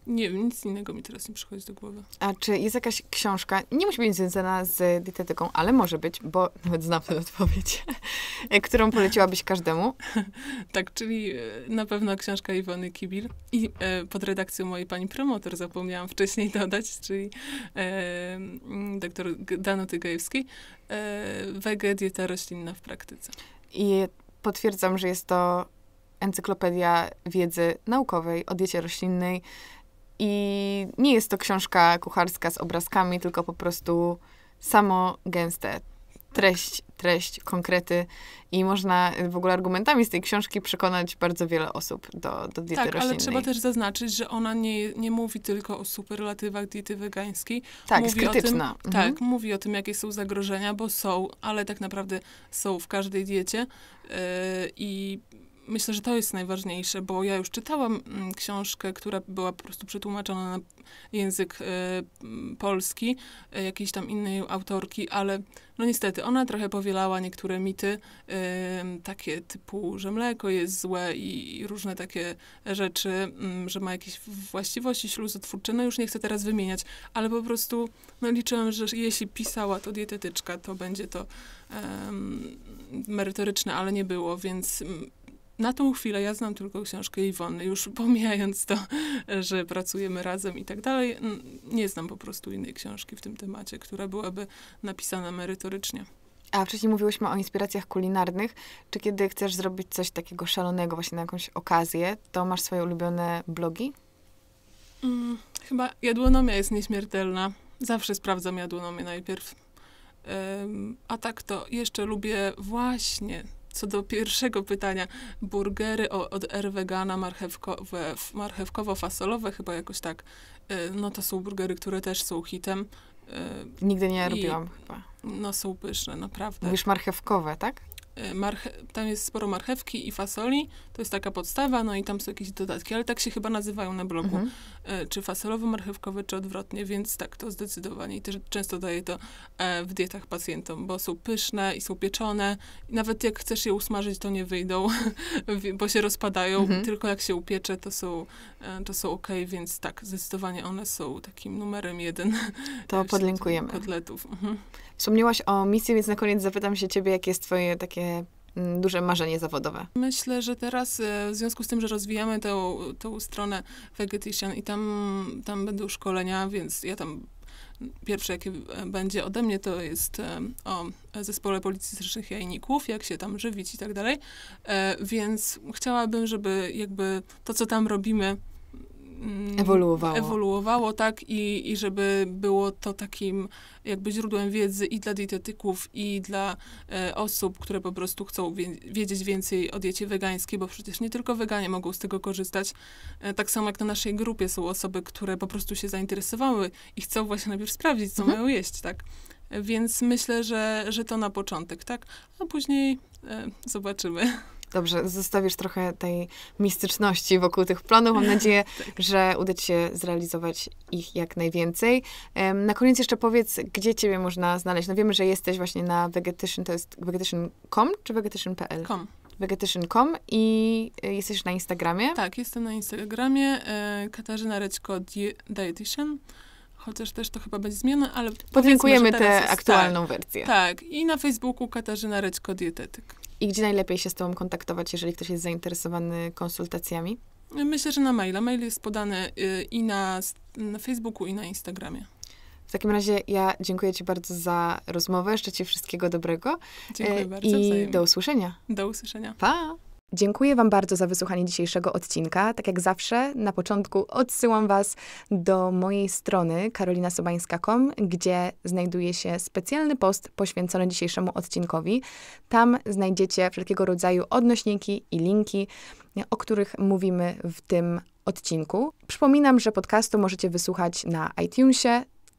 Nie wiem, nic innego mi teraz nie przychodzi do głowy. A czy jest jakaś książka, nie musi być związana z dietetyką, ale może być, bo nawet znam tę odpowiedź, którą poleciłabyś każdemu? tak, czyli e, na pewno książka Iwony Kibil i e, pod redakcją mojej pani promotor, zapomniałam wcześniej dodać, czyli e, doktor Danuty Gajewskiej, e, Wege, dieta roślinna w praktyce. I potwierdzam, że jest to encyklopedia wiedzy naukowej o diecie roślinnej. I nie jest to książka kucharska z obrazkami, tylko po prostu samo gęste. Treść, treść, konkrety i można w ogóle argumentami z tej książki przekonać bardzo wiele osób do, do diety tak, roślinnej. ale trzeba też zaznaczyć, że ona nie, nie mówi tylko o superlatywach diety wegańskiej. Tak, mówi jest krytyczna. tym, mhm. Tak, mówi o tym, jakie są zagrożenia, bo są, ale tak naprawdę są w każdej diecie yy, i myślę, że to jest najważniejsze, bo ja już czytałam mm, książkę, która była po prostu przetłumaczona na język y, polski, e, jakiejś tam innej autorki, ale no niestety ona trochę powielała niektóre mity, y, takie typu, że mleko jest złe i, różne takie rzeczy, że ma jakieś właściwości śluzotwórcze. No już nie chcę teraz wymieniać, ale po prostu no, liczyłam, że jeśli pisała to dietetyczka, to będzie to merytoryczne, ale nie było, więc na tą chwilę ja znam tylko książkę Iwony, już pomijając to, że pracujemy razem i tak dalej. Nie znam po prostu innej książki w tym temacie, która byłaby napisana merytorycznie. A wcześniej mówiłyśmy o inspiracjach kulinarnych. Czy kiedy chcesz zrobić coś takiego szalonego, właśnie na jakąś okazję, to masz swoje ulubione blogi? Hmm, chyba jadłonomia jest nieśmiertelna. Zawsze sprawdzam jadłonomię najpierw. Um, a tak to jeszcze lubię właśnie co do pierwszego pytania, burgery od R Vegana marchewkowe, marchewkowo-fasolowe, chyba jakoś tak, y, no to są burgery, które też są hitem. Y, Nigdy nie robiłam chyba. No są pyszne, naprawdę. Mówisz marchewkowe, tak? marche, tam jest sporo marchewki i fasoli, to jest taka podstawa, no i tam są jakieś dodatki, ale tak się chyba nazywają na blogu, mhm. E, czy fasolowo-marchewkowy, czy odwrotnie, więc tak, to zdecydowanie i też często daję to e, w dietach pacjentom, bo są pyszne i są pieczone, nawet jak chcesz je usmażyć, to nie wyjdą, bo się rozpadają, mhm. tylko jak się upiecze, to są, e, to są ok, więc tak, zdecydowanie one są takim numerem jeden. To podlinkujemy. Kotletów. Mhm. Wspomniałaś o misji, więc na koniec zapytam się ciebie, jakie jest twoje takie takie mm, duże marzenie zawodowe? Myślę, że teraz e, w związku z tym, że rozwijamy tą, tą stronę Vegetation i tam, tam będą szkolenia, więc ja tam mm, pierwsze, jakie e, będzie ode mnie, to jest e, o zespole politycznych jajników, jak się tam żywić i tak dalej. Więc chciałabym, żeby jakby to, co tam robimy, Mm, ewoluowało. ewoluowało, tak, i, i żeby było to takim jakby źródłem wiedzy i dla dietetyków, i dla e, osób, które po prostu chcą wie wiedzieć więcej o diecie wegańskiej, bo przecież nie tylko weganie mogą z tego korzystać. E, tak samo jak na naszej grupie są osoby, które po prostu się zainteresowały i chcą właśnie najpierw sprawdzić, co mhm. mają jeść, tak. E, więc myślę, że, że to na początek, tak? A później e, zobaczymy. Dobrze, zostawisz trochę tej mistyczności wokół tych planów. Mam nadzieję, tak. że uda ci się zrealizować ich jak najwięcej. Na koniec jeszcze powiedz, gdzie ciebie można znaleźć. No wiemy, że jesteś właśnie na vegetation, to jest vegetation.com czy vegetation.pl? Com vegetation.com i e, jesteś na Instagramie. Tak, jestem na Instagramie. E, Katarzyna Rećko Dietitian. Chociaż też to chyba będzie zmiana, ale... Podziękujemy tę aktualną tak, wersję. Tak. I na Facebooku Katarzyna Rećko Dietetyk. I gdzie najlepiej się z Tobą kontaktować, jeżeli ktoś jest zainteresowany konsultacjami? Myślę, że na maila. Mail jest podany y, i na, na Facebooku, i na Instagramie. W takim razie ja dziękuję Ci bardzo za rozmowę. Życzę Ci wszystkiego dobrego. Dziękuję y, bardzo. I wzajemnie. do usłyszenia. Do usłyszenia. Pa! Dziękuję Wam bardzo za wysłuchanie dzisiejszego odcinka. Tak jak zawsze, na początku odsyłam Was do mojej strony karolinasobańska.com, gdzie znajduje się specjalny post poświęcony dzisiejszemu odcinkowi. Tam znajdziecie wszelkiego rodzaju odnośniki i linki, o których mówimy w tym odcinku. Przypominam, że podcastu możecie wysłuchać na iTunesie,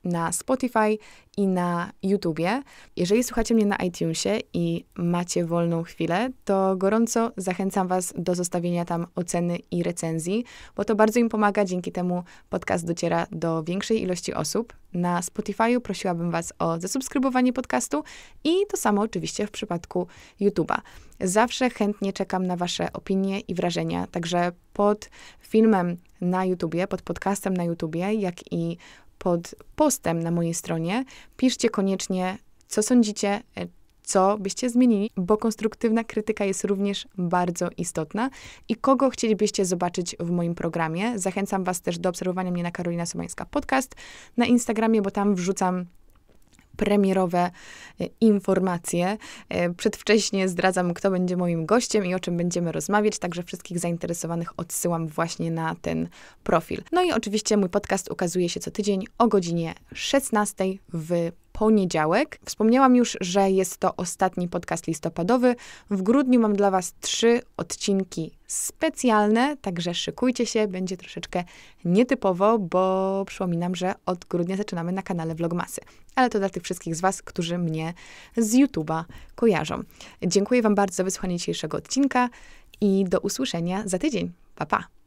na Spotify i na YouTubie. Jeżeli słuchacie mnie na iTunesie i macie wolną chwilę, to gorąco zachęcam Was do zostawienia tam oceny i recenzji, bo to bardzo im pomaga. Dzięki temu podcast dociera do większej ilości osób. Na Spotify prosiłabym Was o zasubskrybowanie podcastu i to samo oczywiście w przypadku YouTube'a. Zawsze chętnie czekam na Wasze opinie i wrażenia, także pod filmem na YouTubie, pod podcastem na YouTubie, jak i pod postem na mojej stronie. Piszcie koniecznie, co sądzicie, e, co byście zmienili, bo konstruktywna krytyka jest również bardzo istotna i kogo chcielibyście zobaczyć w moim programie. Zachęcam Was też do obserwowania mnie na Karolina Sobańska Podcast na Instagramie, bo tam wrzucam premierowe e, informacje. E, przedwcześnie zdradzam, kto będzie moim gościem i o czym będziemy rozmawiać, także wszystkich zainteresowanych odsyłam właśnie na ten profil. No i oczywiście mój podcast ukazuje się co tydzień o godzinie 16 w poniedziałek. Wspomniałam już, że jest to ostatni podcast listopadowy. W grudniu mam dla Was trzy odcinki specjalne, także szykujcie się, będzie troszeczkę nietypowo, bo przypominam, że od grudnia zaczynamy na kanale Vlogmasy. Ale to dla tych wszystkich z Was, którzy mnie z YouTube'a kojarzą. Dziękuję Wam bardzo za wysłuchanie dzisiejszego odcinka i do usłyszenia za tydzień. Pa, pa!